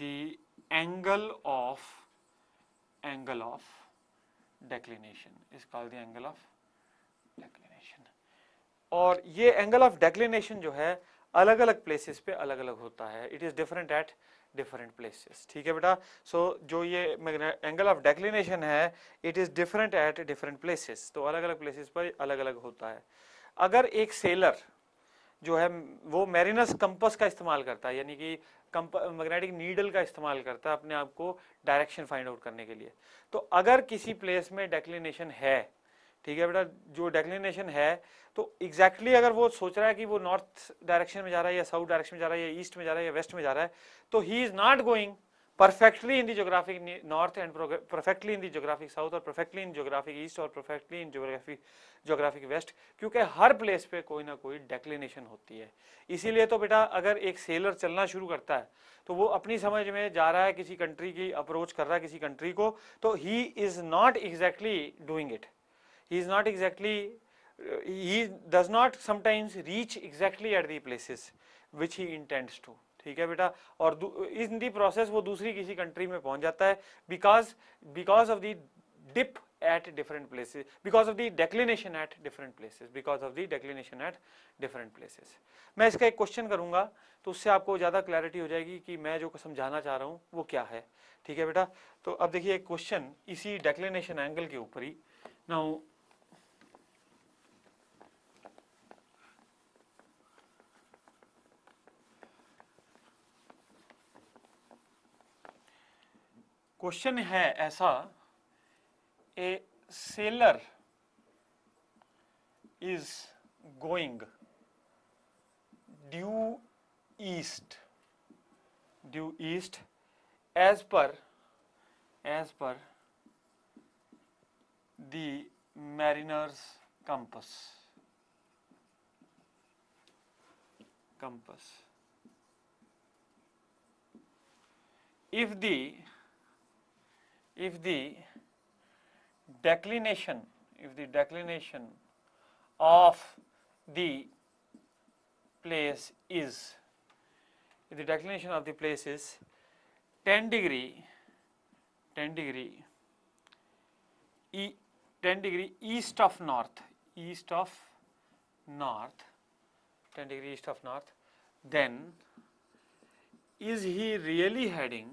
the angle of angle of declination is called the angle of declination or ye angle of declination jo hai alag alag places pe alag alag hota hai it is different at different places theek hai beta so jo ye angle of declination hai it is different at different places to alag alag places par alag alag hota hai agar ek sailor जो है वो मैरिनस compass का इस्तेमाल करता है यानी कि magnetic needle का इस्तेमाल करता है अपने आप को डायरेक्शन फाइंड आउट करने के लिए तो अगर किसी प्लेस में डेक्लिनेशन है ठीक है बेटा जो डेक्लिनेशन है तो एग्जैक्टली exactly अगर वो सोच रहा है कि वो नॉर्थ डायरेक्शन में जा रहा है या साउथ डायरेक्शन में जा रहा है या ईस्ट में जा रहा है या वेस्ट में जा रहा है तो he is not going perfectly in the geographic north and perfectly in the geographic south और परफेक्टली इन ज्योग्राफिक ईस्ट और perfectly in geography geographic west क्योंकि हर प्लेस पे कोई ना कोई declination होती है इसीलिए तो बेटा अगर एक सेलर चलना शुरू करता है तो वो अपनी समझ में जा रहा है किसी कंट्री की अप्रोच कर रहा है किसी कंट्री को तो he is not exactly doing it he is not exactly he does not sometimes reach exactly at the places which he intends to ठीक है बेटा और इन दी प्रोसेस वो दूसरी किसी कंट्री में पहुंच जाता है because because of the dip at different places because of the declination at different places because of the declination at different places मैं इसका एक क्वेश्चन करूंगा तो उससे आपको ज़्यादा क्लैरिटी हो जाएगी कि मैं जो समझाना चाह रहा हूँ वो क्या है ठीक है बेटा तो अब देखिए एक क्वेश्चन इसी डेक्लिनेशन एंगल के ऊपर ही ना क्वेश्चन है ऐसा a sailor is going due east due east as per as per the mariner's mariner's compass if if if the declination, if the declination of the place is, if the declination of the place is 10 degree, 10 degree, e, 10 degree east of north, east of north, 10 degree east of north, then is he really heading,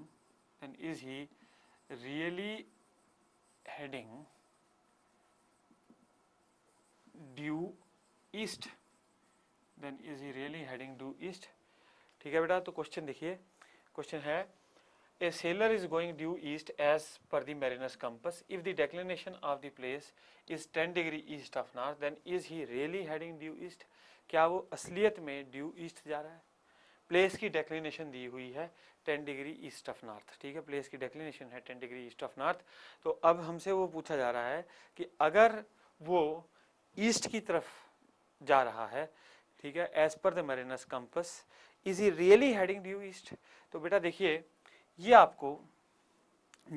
then is he really heading due east then is he really heading due east ठीक है बेटा तो question देखिए question है a sailor is going due east as per the mariner's compass if the declination of the place is 10 degree east of north then is he really heading due east क्या वो असलियत में ड्यू ईस्ट जा रहा है place की declination दी हुई है 10 डिग्री ईस्ट ऑफ नॉर्थ ठीक है प्लेस की डेक्लिनेशन है 10 डिग्री ईस्ट ऑफ नॉर्थ तो अब हमसे वो पूछा जा रहा है कि अगर वो ईस्ट की तरफ जा रहा है ठीक है as per the mariner's compass is he really heading due east तो बेटा देखिए ये आपको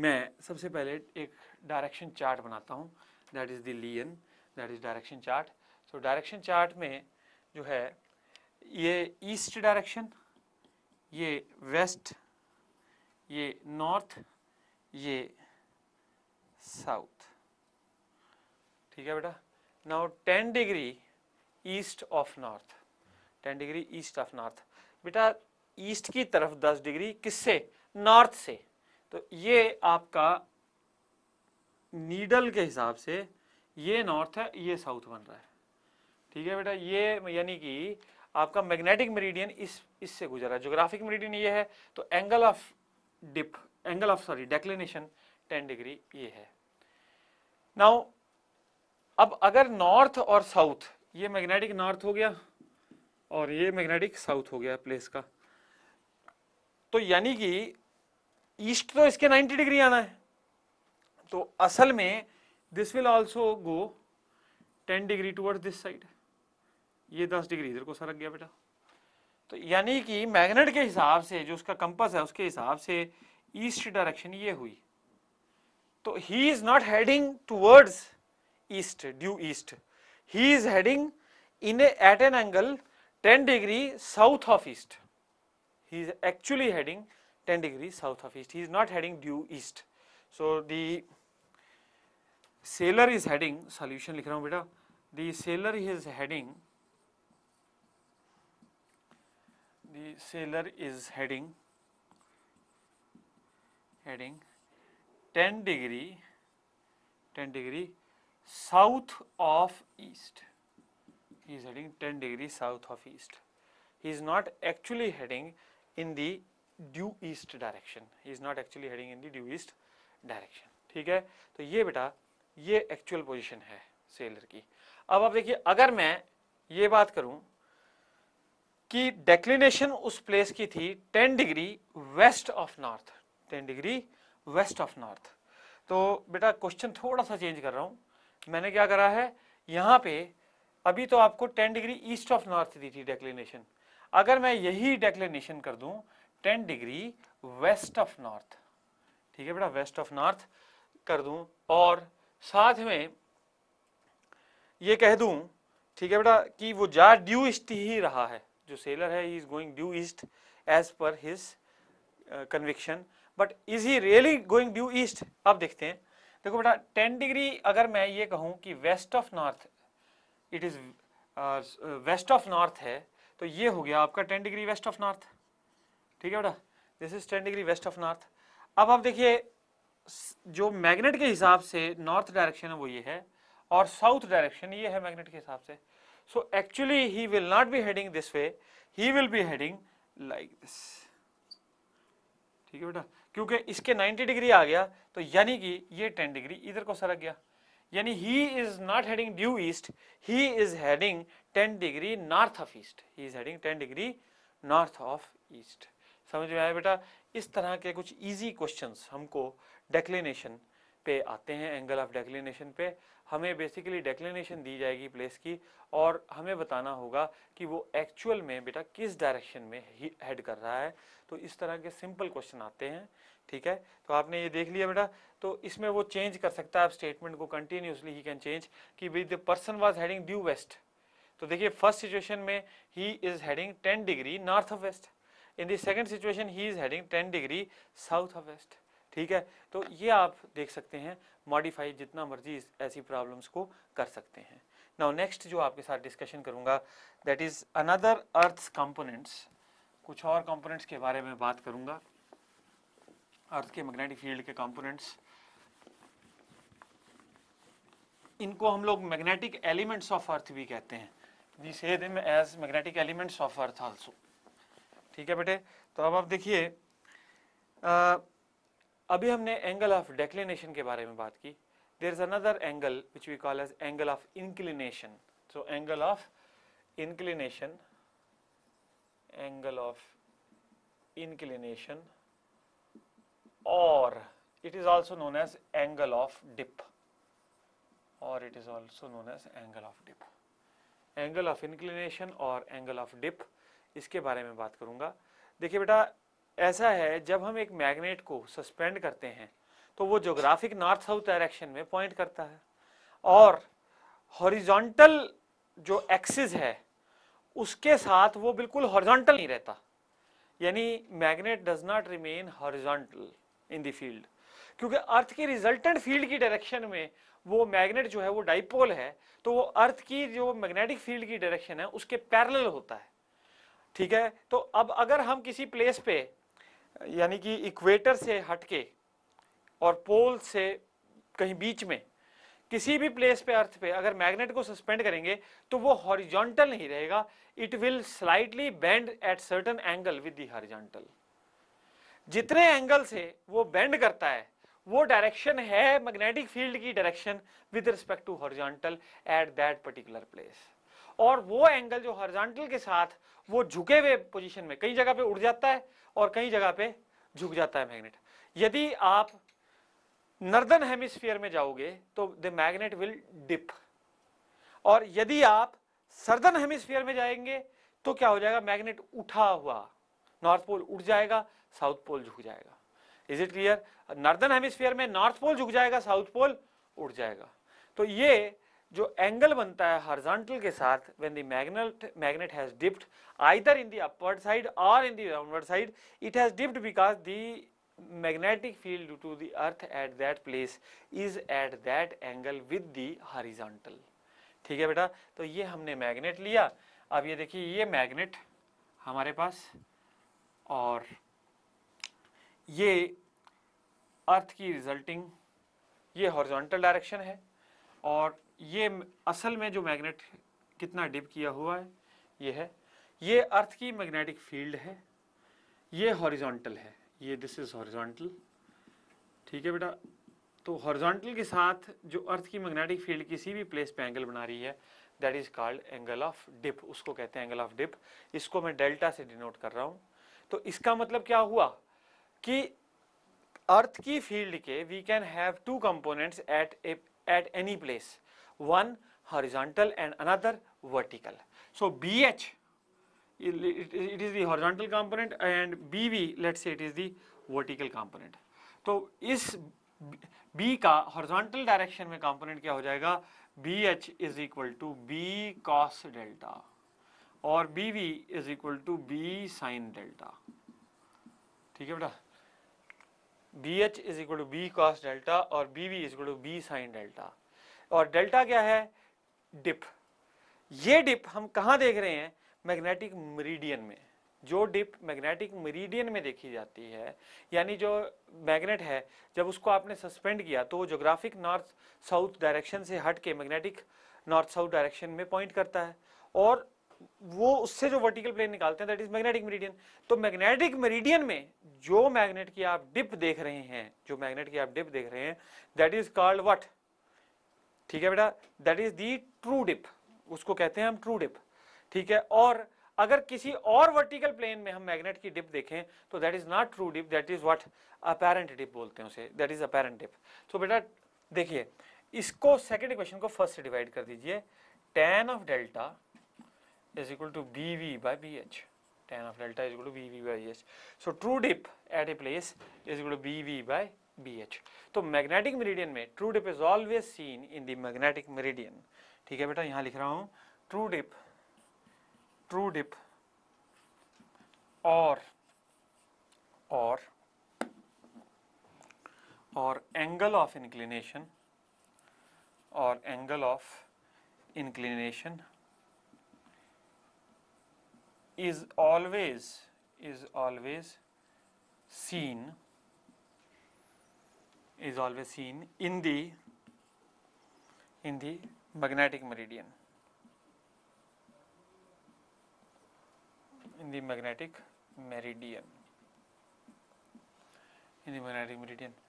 मैं सबसे पहले एक डायरेक्शन चार्ट बनाता हूँ that is the line that is direction chart so direction chart में जो है ये ईस्ट डायरेक्शन ये वेस्ट ये नॉर्थ ये साउथ ठीक है बेटा now ten degree east of north ten degree east of north बेटा ईस्ट की तरफ दस डिग्री किससे नॉर्थ से तो ये आपका नीडल के हिसाब से ये नॉर्थ है ये साउथ बन रहा है ठीक है बेटा ये यानी कि आपका मैग्नेटिक मेरिडियन इस इससे गुजरा है जोग्राफिक मेरिडियन ये है तो angle of dip angle of sorry declination ten degree ये है नाउ अब अगर नॉर्थ और साउथ ये मैग्नेटिक नॉर्थ हो गया और ये मैग्नेटिक साउथ हो गया प्लेस का तो यानी कि ईस्ट तो इसके 90 डिग्री आना है तो असल में this will also go 10 degree toward this side ये दस डिग्री इधर को सरक गया बेटा तो यानी कि मैग्नेट के हिसाब से जो उसका कंपस है उसके हिसाब से ईस्ट डायरेक्शन ये हुई तो he is not heading towards east due east he is heading in at an angle 10 degree south of east he is actually heading 10 degree south of east he is not heading due east so the sailor is heading solution लिख रहा हूं बेटा the sailor is heading the sailor is heading heading 10 degree 10 degree south of east he is heading 10 degree south of east he is not actually heading in the due east direction he is not actually heading in the due east direction ठीक है तो ये बेटा ये actual position है seller की अब आप देखिए अगर मैं ये बात करूं कि डेक्लिनेशन उस प्लेस की थी 10 degree west of north 10 degree west of north तो बेटा क्वेश्चन थोड़ा सा चेंज कर रहा हूँ मैंने क्या करा है यहाँ पे अभी तो आपको 10 डिग्री ईस्ट ऑफ नॉर्थ दी थी डेक्लिनेशन अगर मैं यही डेक्लिनेशन कर दूँ 10 डिग्री वेस्ट ऑफ नॉर्थ ठीक है बेटा वेस्ट ऑफ नॉर्थ कर दूँ और साथ में ये कह दूँ ठीक है बेटा कि वो जा ड्यू ईस्ट ही रहा है जो सेलर है he is going due east as per his conviction but is he really going due east अब देखते हैं देखो बेटा 10 डिग्री अगर मैं ये कहूँ कि west of north it is west of north है तो ये हो गया आपका 10 डिग्री वेस्ट ऑफ नॉर्थ ठीक है बेटा this is 10 degree west of north अब आप देखिए जो मैग्नेट के हिसाब से नॉर्थ डायरेक्शन है वो ये है और साउथ डायरेक्शन ये है मैग्नेट के हिसाब से So actually he will not be heading this way, he will be heading like this. क्योंकि इसके 90 डिग्री आ गया तो यानी कि ये 10 डिग्री इधर को सरक गया यानी he is not heading due east he is heading 10 degree north of east he is heading 10 degree north of east समझ में आया बेटा इस तरह के कुछ इजी क्वेश्चंस हमको डेक्लिनेशन पे आते हैं एंगल ऑफ डेक्लिनेशन पे हमें बेसिकली डेक्लेनेशन दी जाएगी प्लेस की और हमें बताना होगा कि वो एक्चुअल में बेटा किस डायरेक्शन में हेड कर रहा है तो इस तरह के सिंपल क्वेश्चन आते हैं ठीक है तो आपने ये देख लिया बेटा तो इसमें वो चेंज कर सकता है आप स्टेटमेंट को कंटिन्यूसली ही कैन चेंज कि with the person was heading due west तो देखिए फर्स्ट सिचुएशन में he is heading ten degree north of west in the second situation he is heading ten degree south of west ठीक है तो ये आप देख सकते हैं मॉडिफाई जितना मर्जी ऐसी प्रॉब्लम्स को कर सकते हैं नाउ नेक्स्ट जो आपके साथ डिस्कशन करूंगा that is another earth components कुछ और कंपोनेंट्स के बारे में बात करूंगा अर्थ के मैग्नेटिक फील्ड के कंपोनेंट्स इनको हम लोग मैग्नेटिक एलिमेंट्स ऑफ अर्थ भी कहते हैं we say them as magnetic elements of earth also ठीक है बेटे तो अब आप देखिए अभी हमने एंगल ऑफ डेक्लिनेशन के बारे में बात की there is another angle which we call as angle of inclination so angle of inclination angle of inclination और it is also known as angle of dip और it is also known as angle of dip angle of inclination और angle of dip इसके बारे में बात करूंगा देखिए बेटा ऐसा है जब हम एक मैग्नेट को सस्पेंड करते हैं तो वो जोग्राफिक नॉर्थ साउथ डायरेक्शन में पॉइंट करता है और हॉरिजॉन्टल जो एक्सिस है उसके साथ वो बिल्कुल हॉरिजॉन्टल नहीं रहता यानी magnet does not remain horizontal in the field क्योंकि अर्थ की रिजल्टेंट फील्ड की डायरेक्शन में वो मैग्नेट जो है वो डाइपोल है तो वो अर्थ की जो मैग्नेटिक फील्ड की डायरेक्शन है उसके पैरेलल होता है ठीक है तो अब अगर हम किसी प्लेस पे यानी कि इक्वेटर से हटके और पोल से कहीं बीच में किसी भी प्लेस पे अर्थ पे अगर मैग्नेट को सस्पेंड करेंगे तो वो हॉरिजॉन्टल नहीं रहेगा it will slightly bend at certain angle with the horizontal जितने एंगल से वो बेंड करता है वो डायरेक्शन है मैग्नेटिक फील्ड की direction with respect to horizontal at that particular place और वो एंगल जो हॉरिजॉन्टल के साथ वो झुके हुए पोजीशन में कई जगह पे उड़ जाता है और कई जगह पे झुक जाता है मैग्नेट यदि आप नर्दन हेमिस्फीयर में जाओगे तो द मैग्नेट विल डिप और यदि आप सर्दन हेमिस्फीयर में जाएंगे तो क्या हो जाएगा मैग्नेट उठा हुआ नॉर्थ पोल उठ जाएगा साउथ पोल झुक जाएगा is it clear northern hemisphere में नॉर्थ पोल झुक जाएगा साउथ पोल उठ जाएगा तो ये जो एंगल बनता है हॉर्जॉन्टल के साथ when the magnet magnet has dipped either in the upward side और in the downward side it has dipped because the magnetic field due to the earth at that place is at that angle with the horizontal ठीक है बेटा तो ये हमने magnet लिया अब ये देखिए ये मैग्नेट हमारे पास और ये अर्थ की रिजल्टिंग ये हॉरिजॉन्टल डायरेक्शन है और ये असल में जो मैग्नेट कितना डिप किया हुआ है ये है ये अर्थ की मैग्नेटिक फील्ड है ये हॉरिजॉन्टल है ये दिस इज हॉरिजॉन्टल ठीक है बेटा तो हॉरिजॉन्टल के साथ जो अर्थ की मैग्नेटिक फील्ड किसी भी प्लेस पे एंगल बना रही है that is called angle of dip उसको कहते हैं एंगल ऑफ डिप इसको मैं डेल्टा से डिनोट कर रहा हूँ तो इसका मतलब क्या हुआ कि अर्थ की फील्ड के we can have two components at at any place one horizontal and another vertical. So BH, it, it is the horizontal component and BV, let's say it is the vertical component. तो इस B का horizontal direction में component क्या हो जाएगा BH is equal to B cos delta और BV is equal to B sin delta. ठीक है बेटा BH is equal to B cos delta और BV is equal to B sin delta. और डेल्टा क्या है डिप ये डिप हम कहाँ देख रहे हैं मैग्नेटिक मरीडियन में जो डिप मैग्नेटिक मरीडियन में देखी जाती है यानी जो मैग्नेट है जब उसको आपने सस्पेंड किया तो वो जोग्राफिक नॉर्थ साउथ डायरेक्शन से हट के मैग्नेटिक नॉर्थ साउथ डायरेक्शन में पॉइंट करता है और वो उससे जो वर्टिकल प्लेन निकालते हैं दैट इज मैग्नेटिक मेरिडियन तो मैग्नेटिक मेरिडियन में जो मैग्नेट की आप डिप देख रहे हैं जो मैग्नेट की आप डिप देख रहे हैं दैट इज कॉल्ड वट ठीक है बेटा that is the true dip उसको कहते हैं हम ट्रू डिप ठीक है और अगर किसी और वर्टिकल प्लेन में हम मैग्नेट की डिप देखें तो that is not true dip that is what apparent dip बोलते हैं उसे दैट इज अपेरेंट डिप तो बेटा देखिए इसको सेकेंड इक्वेशन को फर्स्ट डिवाइड कर दीजिए tan of delta is equal to B V by B H tan of delta is equal to VV H so true dip at a place is equal to B V by BH तो magnetic meridian में true dip is always seen in the magnetic meridian ठीक है बेटा यहां लिख रहा हूं true dip true dip और और और एंगल ऑफ इंक्लिनेशन और angle of inclination is always is always seen is always seen in the in the magnetic meridian in the magnetic meridian in the magnetic meridian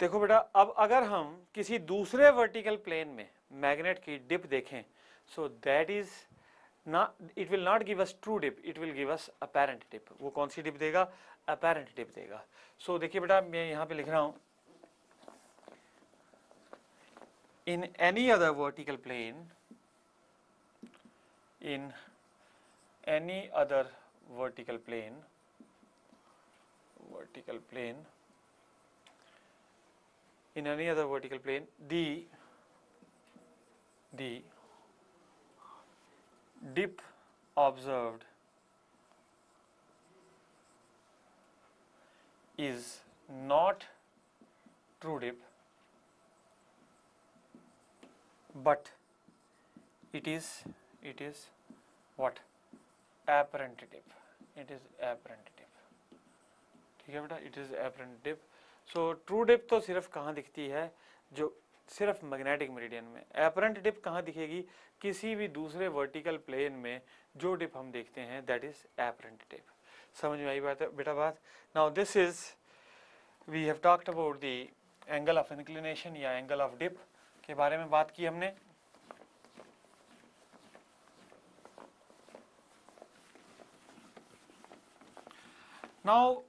देखो बेटा अब अगर हम किसी दूसरे वर्टिकल प्लेन में मैग्नेट की डिप देखें सो दैट इज ना it will not give us true dip it will give us apparent dip वो कौन सी डिप देगा अपेरेंट टिप देगा सो देखिए बेटा मैं यहां पे लिख रहा हूं in any other vertical plane in any other vertical plane vertical plane in any other vertical plane the the dip observed is not true dip but it is it is what apparent dip it is apparent dip ठीक है बेटा it is apparent dip so true dip तो सिर्फ कहाँ दिखती है जो सिर्फ मैग्नेटिक मेरिडियन में एपरेंट डिप कहाँ दिखेगी किसी भी दूसरे वर्टिकल प्लेन में जो डिप हम देखते हैं दैट इज़ एपरेंट डिप समझ में आई बात बेटा बात now this is we have talked about the angle of inclination या एंगल ऑफ डिप के बारे में बात की हमने now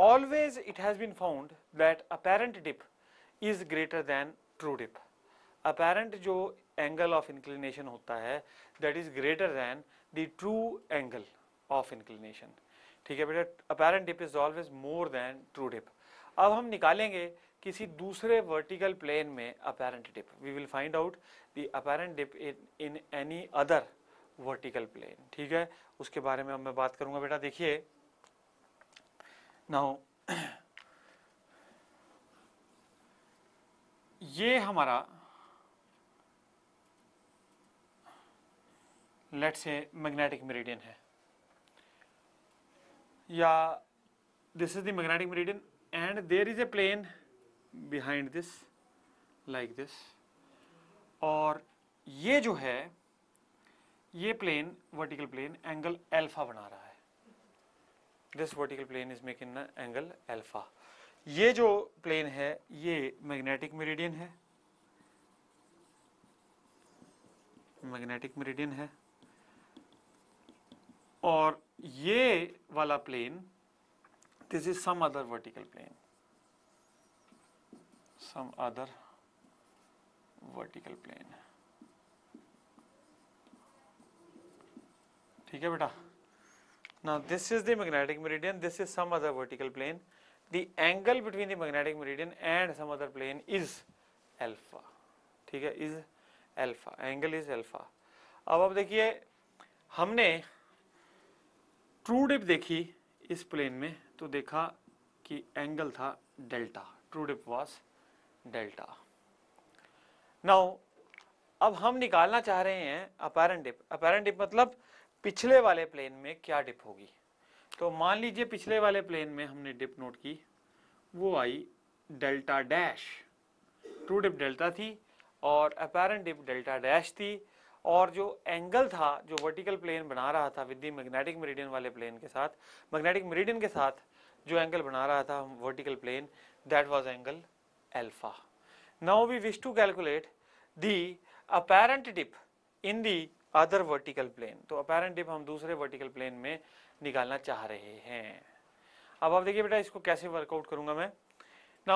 always it has been found that apparent dip is greater than true dip apparent जो एंगल ऑफ इंक्लिनेशन होता है that is greater than the true angle of inclination ठीक है बेटा apparent dip is always more than true dip अब हम निकालेंगे किसी दूसरे वर्टिकल प्लेन में apparent dip we will find out the apparent dip in in any other vertical plane ठीक है उसके बारे में अब मैं बात करूंगा बेटा देखिए नाउ ये हमारा लेट्स से मैग्नेटिक मेरिडियन है या this is the magnetic meridian and there is a plane behind this like this और ये जो है ये plane vertical plane angle alpha बना रहा है this vertical plane is making angle alpha ये जो प्लेन है ये मैग्नेटिक मेरिडियन है मैग्नेटिक मेरिडियन है और ये वाला plane this is some other vertical plane some other vertical plane ठीक है बेटा ना this is the magnetic meridian this is some other vertical plane the angle between the magnetic meridian and some other plane is alpha ठीक है is alpha angle is alpha अब अब देखिए हमने ट्रू डिप देखी इस प्लेन में तो देखा कि एंगल था delta true dip was delta now अब हम निकालना चाह रहे हैं अपेरेंट डिप अपेरेंट डिप मतलब पिछले वाले प्लेन में क्या डिप होगी तो मान लीजिए पिछले वाले प्लेन में हमने डिप नोट की वो आई delta dash true dip delta थी और अपेरेंट डिप डेल्टा डैश थी और जो एंगल था जो वर्टिकल प्लेन बना रहा था विद दी मैग्नेटिक मेरिडियन वाले प्लेन के साथ मैग्नेटिक मेरिडियन के साथ जो एंगल बना रहा था vertical plane that was angle alpha now we wish to calculate the apparent dip in the other vertical plane तो अपेरेंट डिप हम दूसरे वर्टिकल प्लेन में निकालना चाह रहे हैं अब आप देखिए बेटा इसको कैसे वर्कआउट करूंगा मैं ना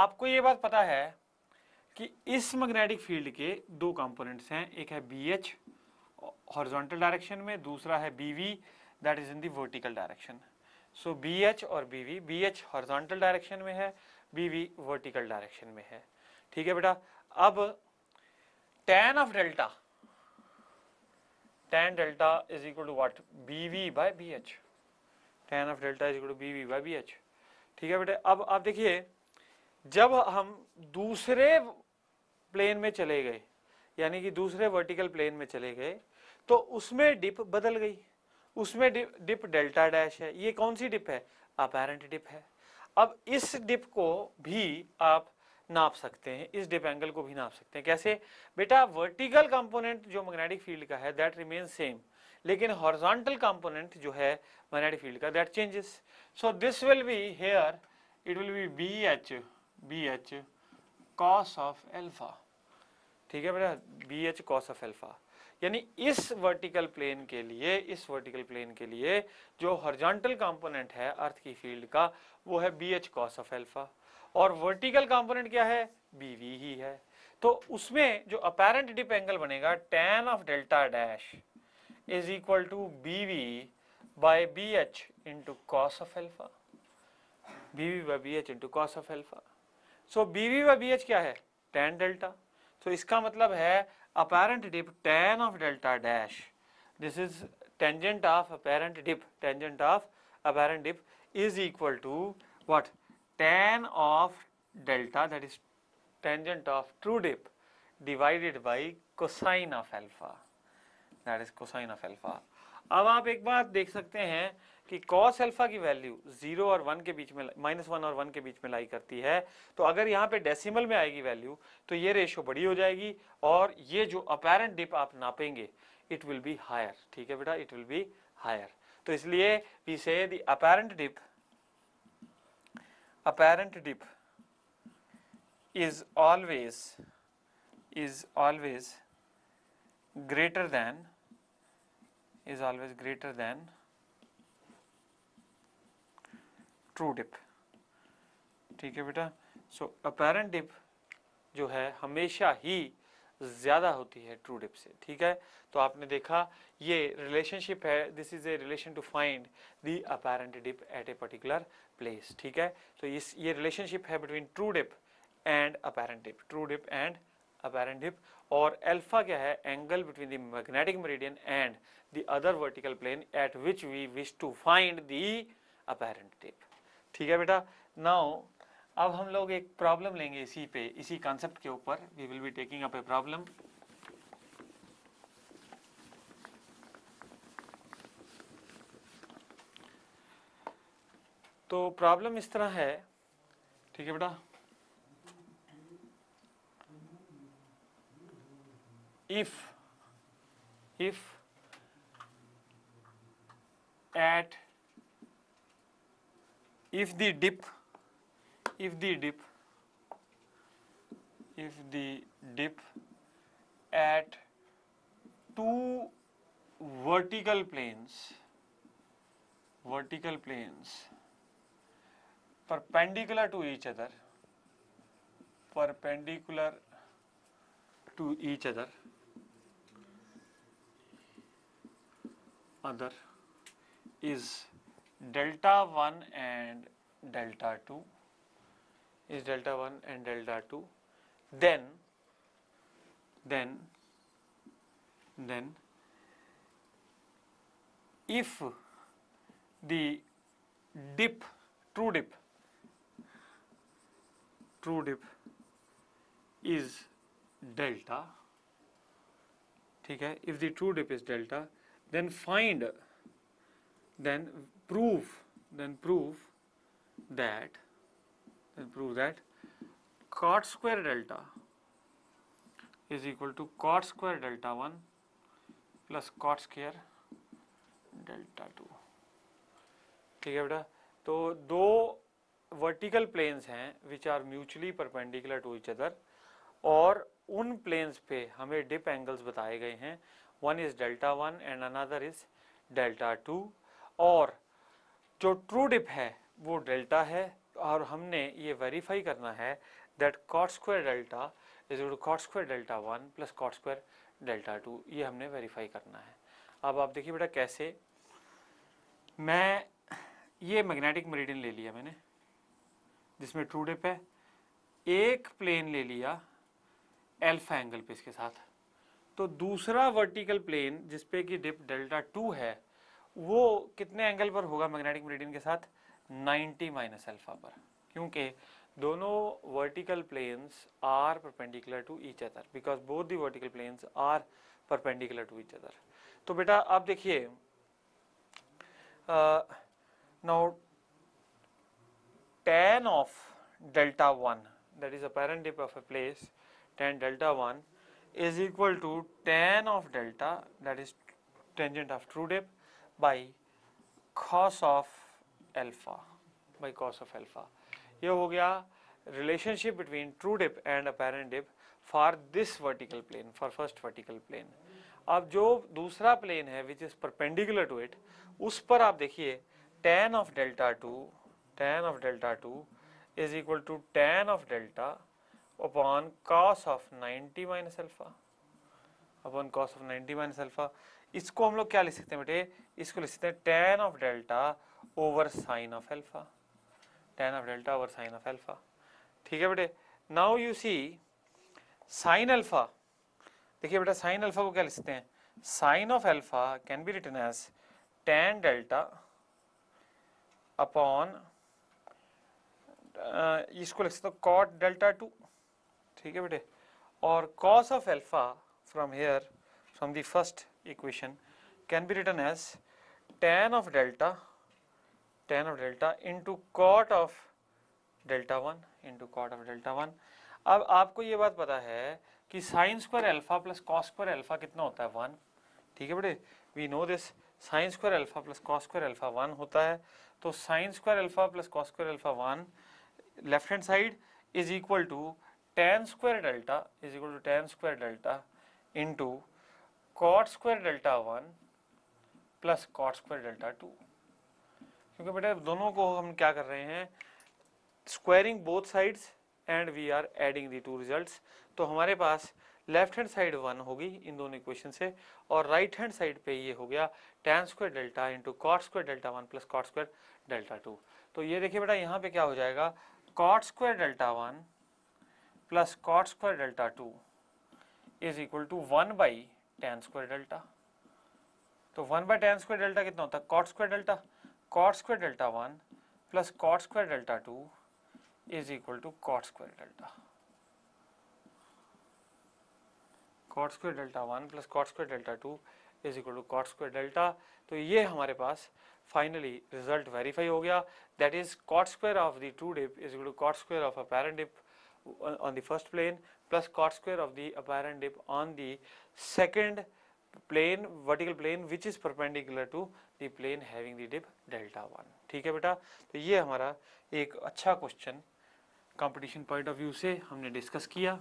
आपको ये बात पता है कि इस मैग्नेटिक फील्ड के दो कंपोनेंट्स हैं एक है बी एच हॉर्जोंटल डायरेक्शन में दूसरा है B V that is in the vertical direction so B H और B V B H horizontal direction में है बी वी वर्टिकल डायरेक्शन में है ठीक है बेटा अब tan of delta to delta B V by B H tan of delta is equal to B V by B H ठीक है बेटा अब आप देखिए जब हम दूसरे प्लेन में चले गए यानी कि दूसरे वर्टिकल प्लेन में चले गए तो उसमें डिप बदल गई उसमें डिप, डिप डेल्टा डैश है ये कौन सी डिप है अपेरेंट डिप है अब इस डिप को भी आप नाप सकते हैं इस डिप एंगल को भी नाप सकते हैं कैसे बेटा वर्टिकल कंपोनेंट जो मैग्नेटिक फील्ड का है दैट रिमेन सेम लेकिन हॉर्जॉन्टल कंपोनेंट जो है मैग्नेटिक फील्ड का that changes so this will be here it will be B H B H cos of alpha ठीक है बेटा B H cos of alpha यानी इस वर्टिकल प्लेन के लिए इस वर्टिकल प्लेन के लिए जो हॉर्जॉन्टल कंपोनेंट है अर्थ की फील्ड का वो है B H cos of alpha और वर्टिकल कंपोनेंट क्या है बीवी ही है तो उसमें जो अपेरेंट डिप एंगल बनेगा tan of delta dash is equal to B V by B H into cos of alpha B V by B H into cos of alpha so B V by B H क्या है tan delta तो इसका मतलब है apparent dip tan of delta dash this is tangent of apparent dip tangent of apparent dip is equal to what tan of delta that is tangent of true dip divided by cosine of alpha that is cosine of alpha अब आप एक बात देख सकते हैं कि cos alpha की value zero और वन के बीच में माइनस वन और वन के बीच में लाई करती है तो अगर यहाँ पे डेसिमल में आएगी वैल्यू तो ये रेशियो बड़ी हो जाएगी और ये जो अपेरेंट डिप आप नापेंगे इट विल बी हायर ठीक है बेटा इट विल बी हायर तो इसलिए we say apparent dip apparent dip is always is always greater than is always greater than true dip ठीक है बेटा सो अपेरेंट डिप जो है हमेशा ही ज़्यादा होती है ट्रू डिप से ठीक है तो आपने देखा ये रिलेशनशिप है this is a relation to find the apparent dip at a particular place ठीक है तो इस ये रिलेशनशिप है between true dip and apparent dip true dip and apparent dip और एल्फा क्या है angle between the magnetic meridian and the other vertical plane at which we wish to find the apparent dip ठीक है बेटा now अब हम लोग एक प्रॉब्लम लेंगे इसी पे इसी कॉन्सेप्ट के ऊपर we will be taking up a problem तो प्रॉब्लम इस तरह है ठीक है बेटा if if at if the dip if the dip if the dip at two vertical planes vertical planes perpendicular to each other perpendicular to each other other is delta 1 and delta 2 is delta 1 and delta 2 then then then if the dip true dip true dip is delta ठीक है if the true dip is delta then find then prove then prove that then prove that cot square delta is equal to cot square delta 1 plus cot square delta 2 ठीक है बेटा तो दो vertical planes हैं which are mutually perpendicular to each other और उन planes पे हमें डिप एंगल्स बताए गए हैं one is delta one and another is delta two और जो ट्रू डिप है वो डेल्टा है और हमने ये वेरीफाई करना है that cot square delta is to cot square delta one plus cot square delta two ये हमने वेरीफाई करना है अब आप देखिए बेटा कैसे मैं ये मैग्नेटिक मेरिडियन ले लिया मैंने जिसमें ट्रू डिप है एक प्लेन ले लिया एल्फा एंगल पे इसके साथ तो दूसरा वर्टिकल प्लेन जिसपे कि डिप डेल्टा टू है वो कितने एंगल पर होगा मैग्नेटिक मेरिडियन के साथ 90 माइनस अल्फा पर क्योंकि दोनों vertical planes are perpendicular to each other because both the vertical planes are perpendicular to each other तो बेटा आप देखिए now uh, tan of delta 1 that is apparent dip of a place tan delta one is equal to tan of delta that is tangent of true dip by cos of alpha by cos of alpha ये हो गया relationship between true dip and apparent dip for this vertical plane for first vertical plane अब जो दूसरा plane है which is perpendicular to it उस पर आप देखिए tan of delta 2 tan of delta 2 is equal to tan of delta upon cos of 90 minus alpha upon cos of 90 minus alpha इसको हम लोग क्या लिख सकते हैं बेटे इसको लिख सकते हैं tan of delta over sine of alpha tan of delta over sine of alpha ठीक है बेटे now you see sine alpha देखिए बेटा साइन अल्फा को क्या लिख सकते हैं sine of alpha can be written as tan delta upon इसको लिख सकते हो कॉट डेल्टा टू ठीक है बेटे और cos of alpha from here from the first equation can be written as tan of delta tan of delta into cot of delta 1 into cot of delta 1 अब आपको ये बात पता है कि sine square alpha plus cos square alpha कितना होता है वन ठीक है बेटे we know this sine square alpha plus cos square alpha one होता है तो sine square alpha plus cos square alpha one left hand side is equal to tan square delta is equal to tan square delta into cot square delta one plus cot square delta two क्योंकि बेटा दोनों को हम क्या कर रहे हैं squaring both sides and we are adding the two results तो हमारे पास लेफ्ट हैंड साइड वन होगी इन दोनों इक्वेशन से और राइट हैंड साइड पे ये हो गया tan square delta into cot square delta one plus cot square delta two तो ये देखिए बेटा यहाँ पे क्या हो जाएगा cot square delta one plus cot square delta two is equal to one by tan square delta तो one by tan square delta कितना होता है cot square delta cot square delta one plus cot square delta two is equal to cot square delta cot square delta one plus cot square delta two is equal to cot square delta तो ये हमारे पास finally result verify हो गया that is cot square of the true dip is equal to cot square of apparent dip on the first plane plus cot square of the apparent dip on the second plane vertical plane which is perpendicular to the plane having the dip delta 1 theek hai beta to ye hamara ek acha question competition point of view se humne discuss kiya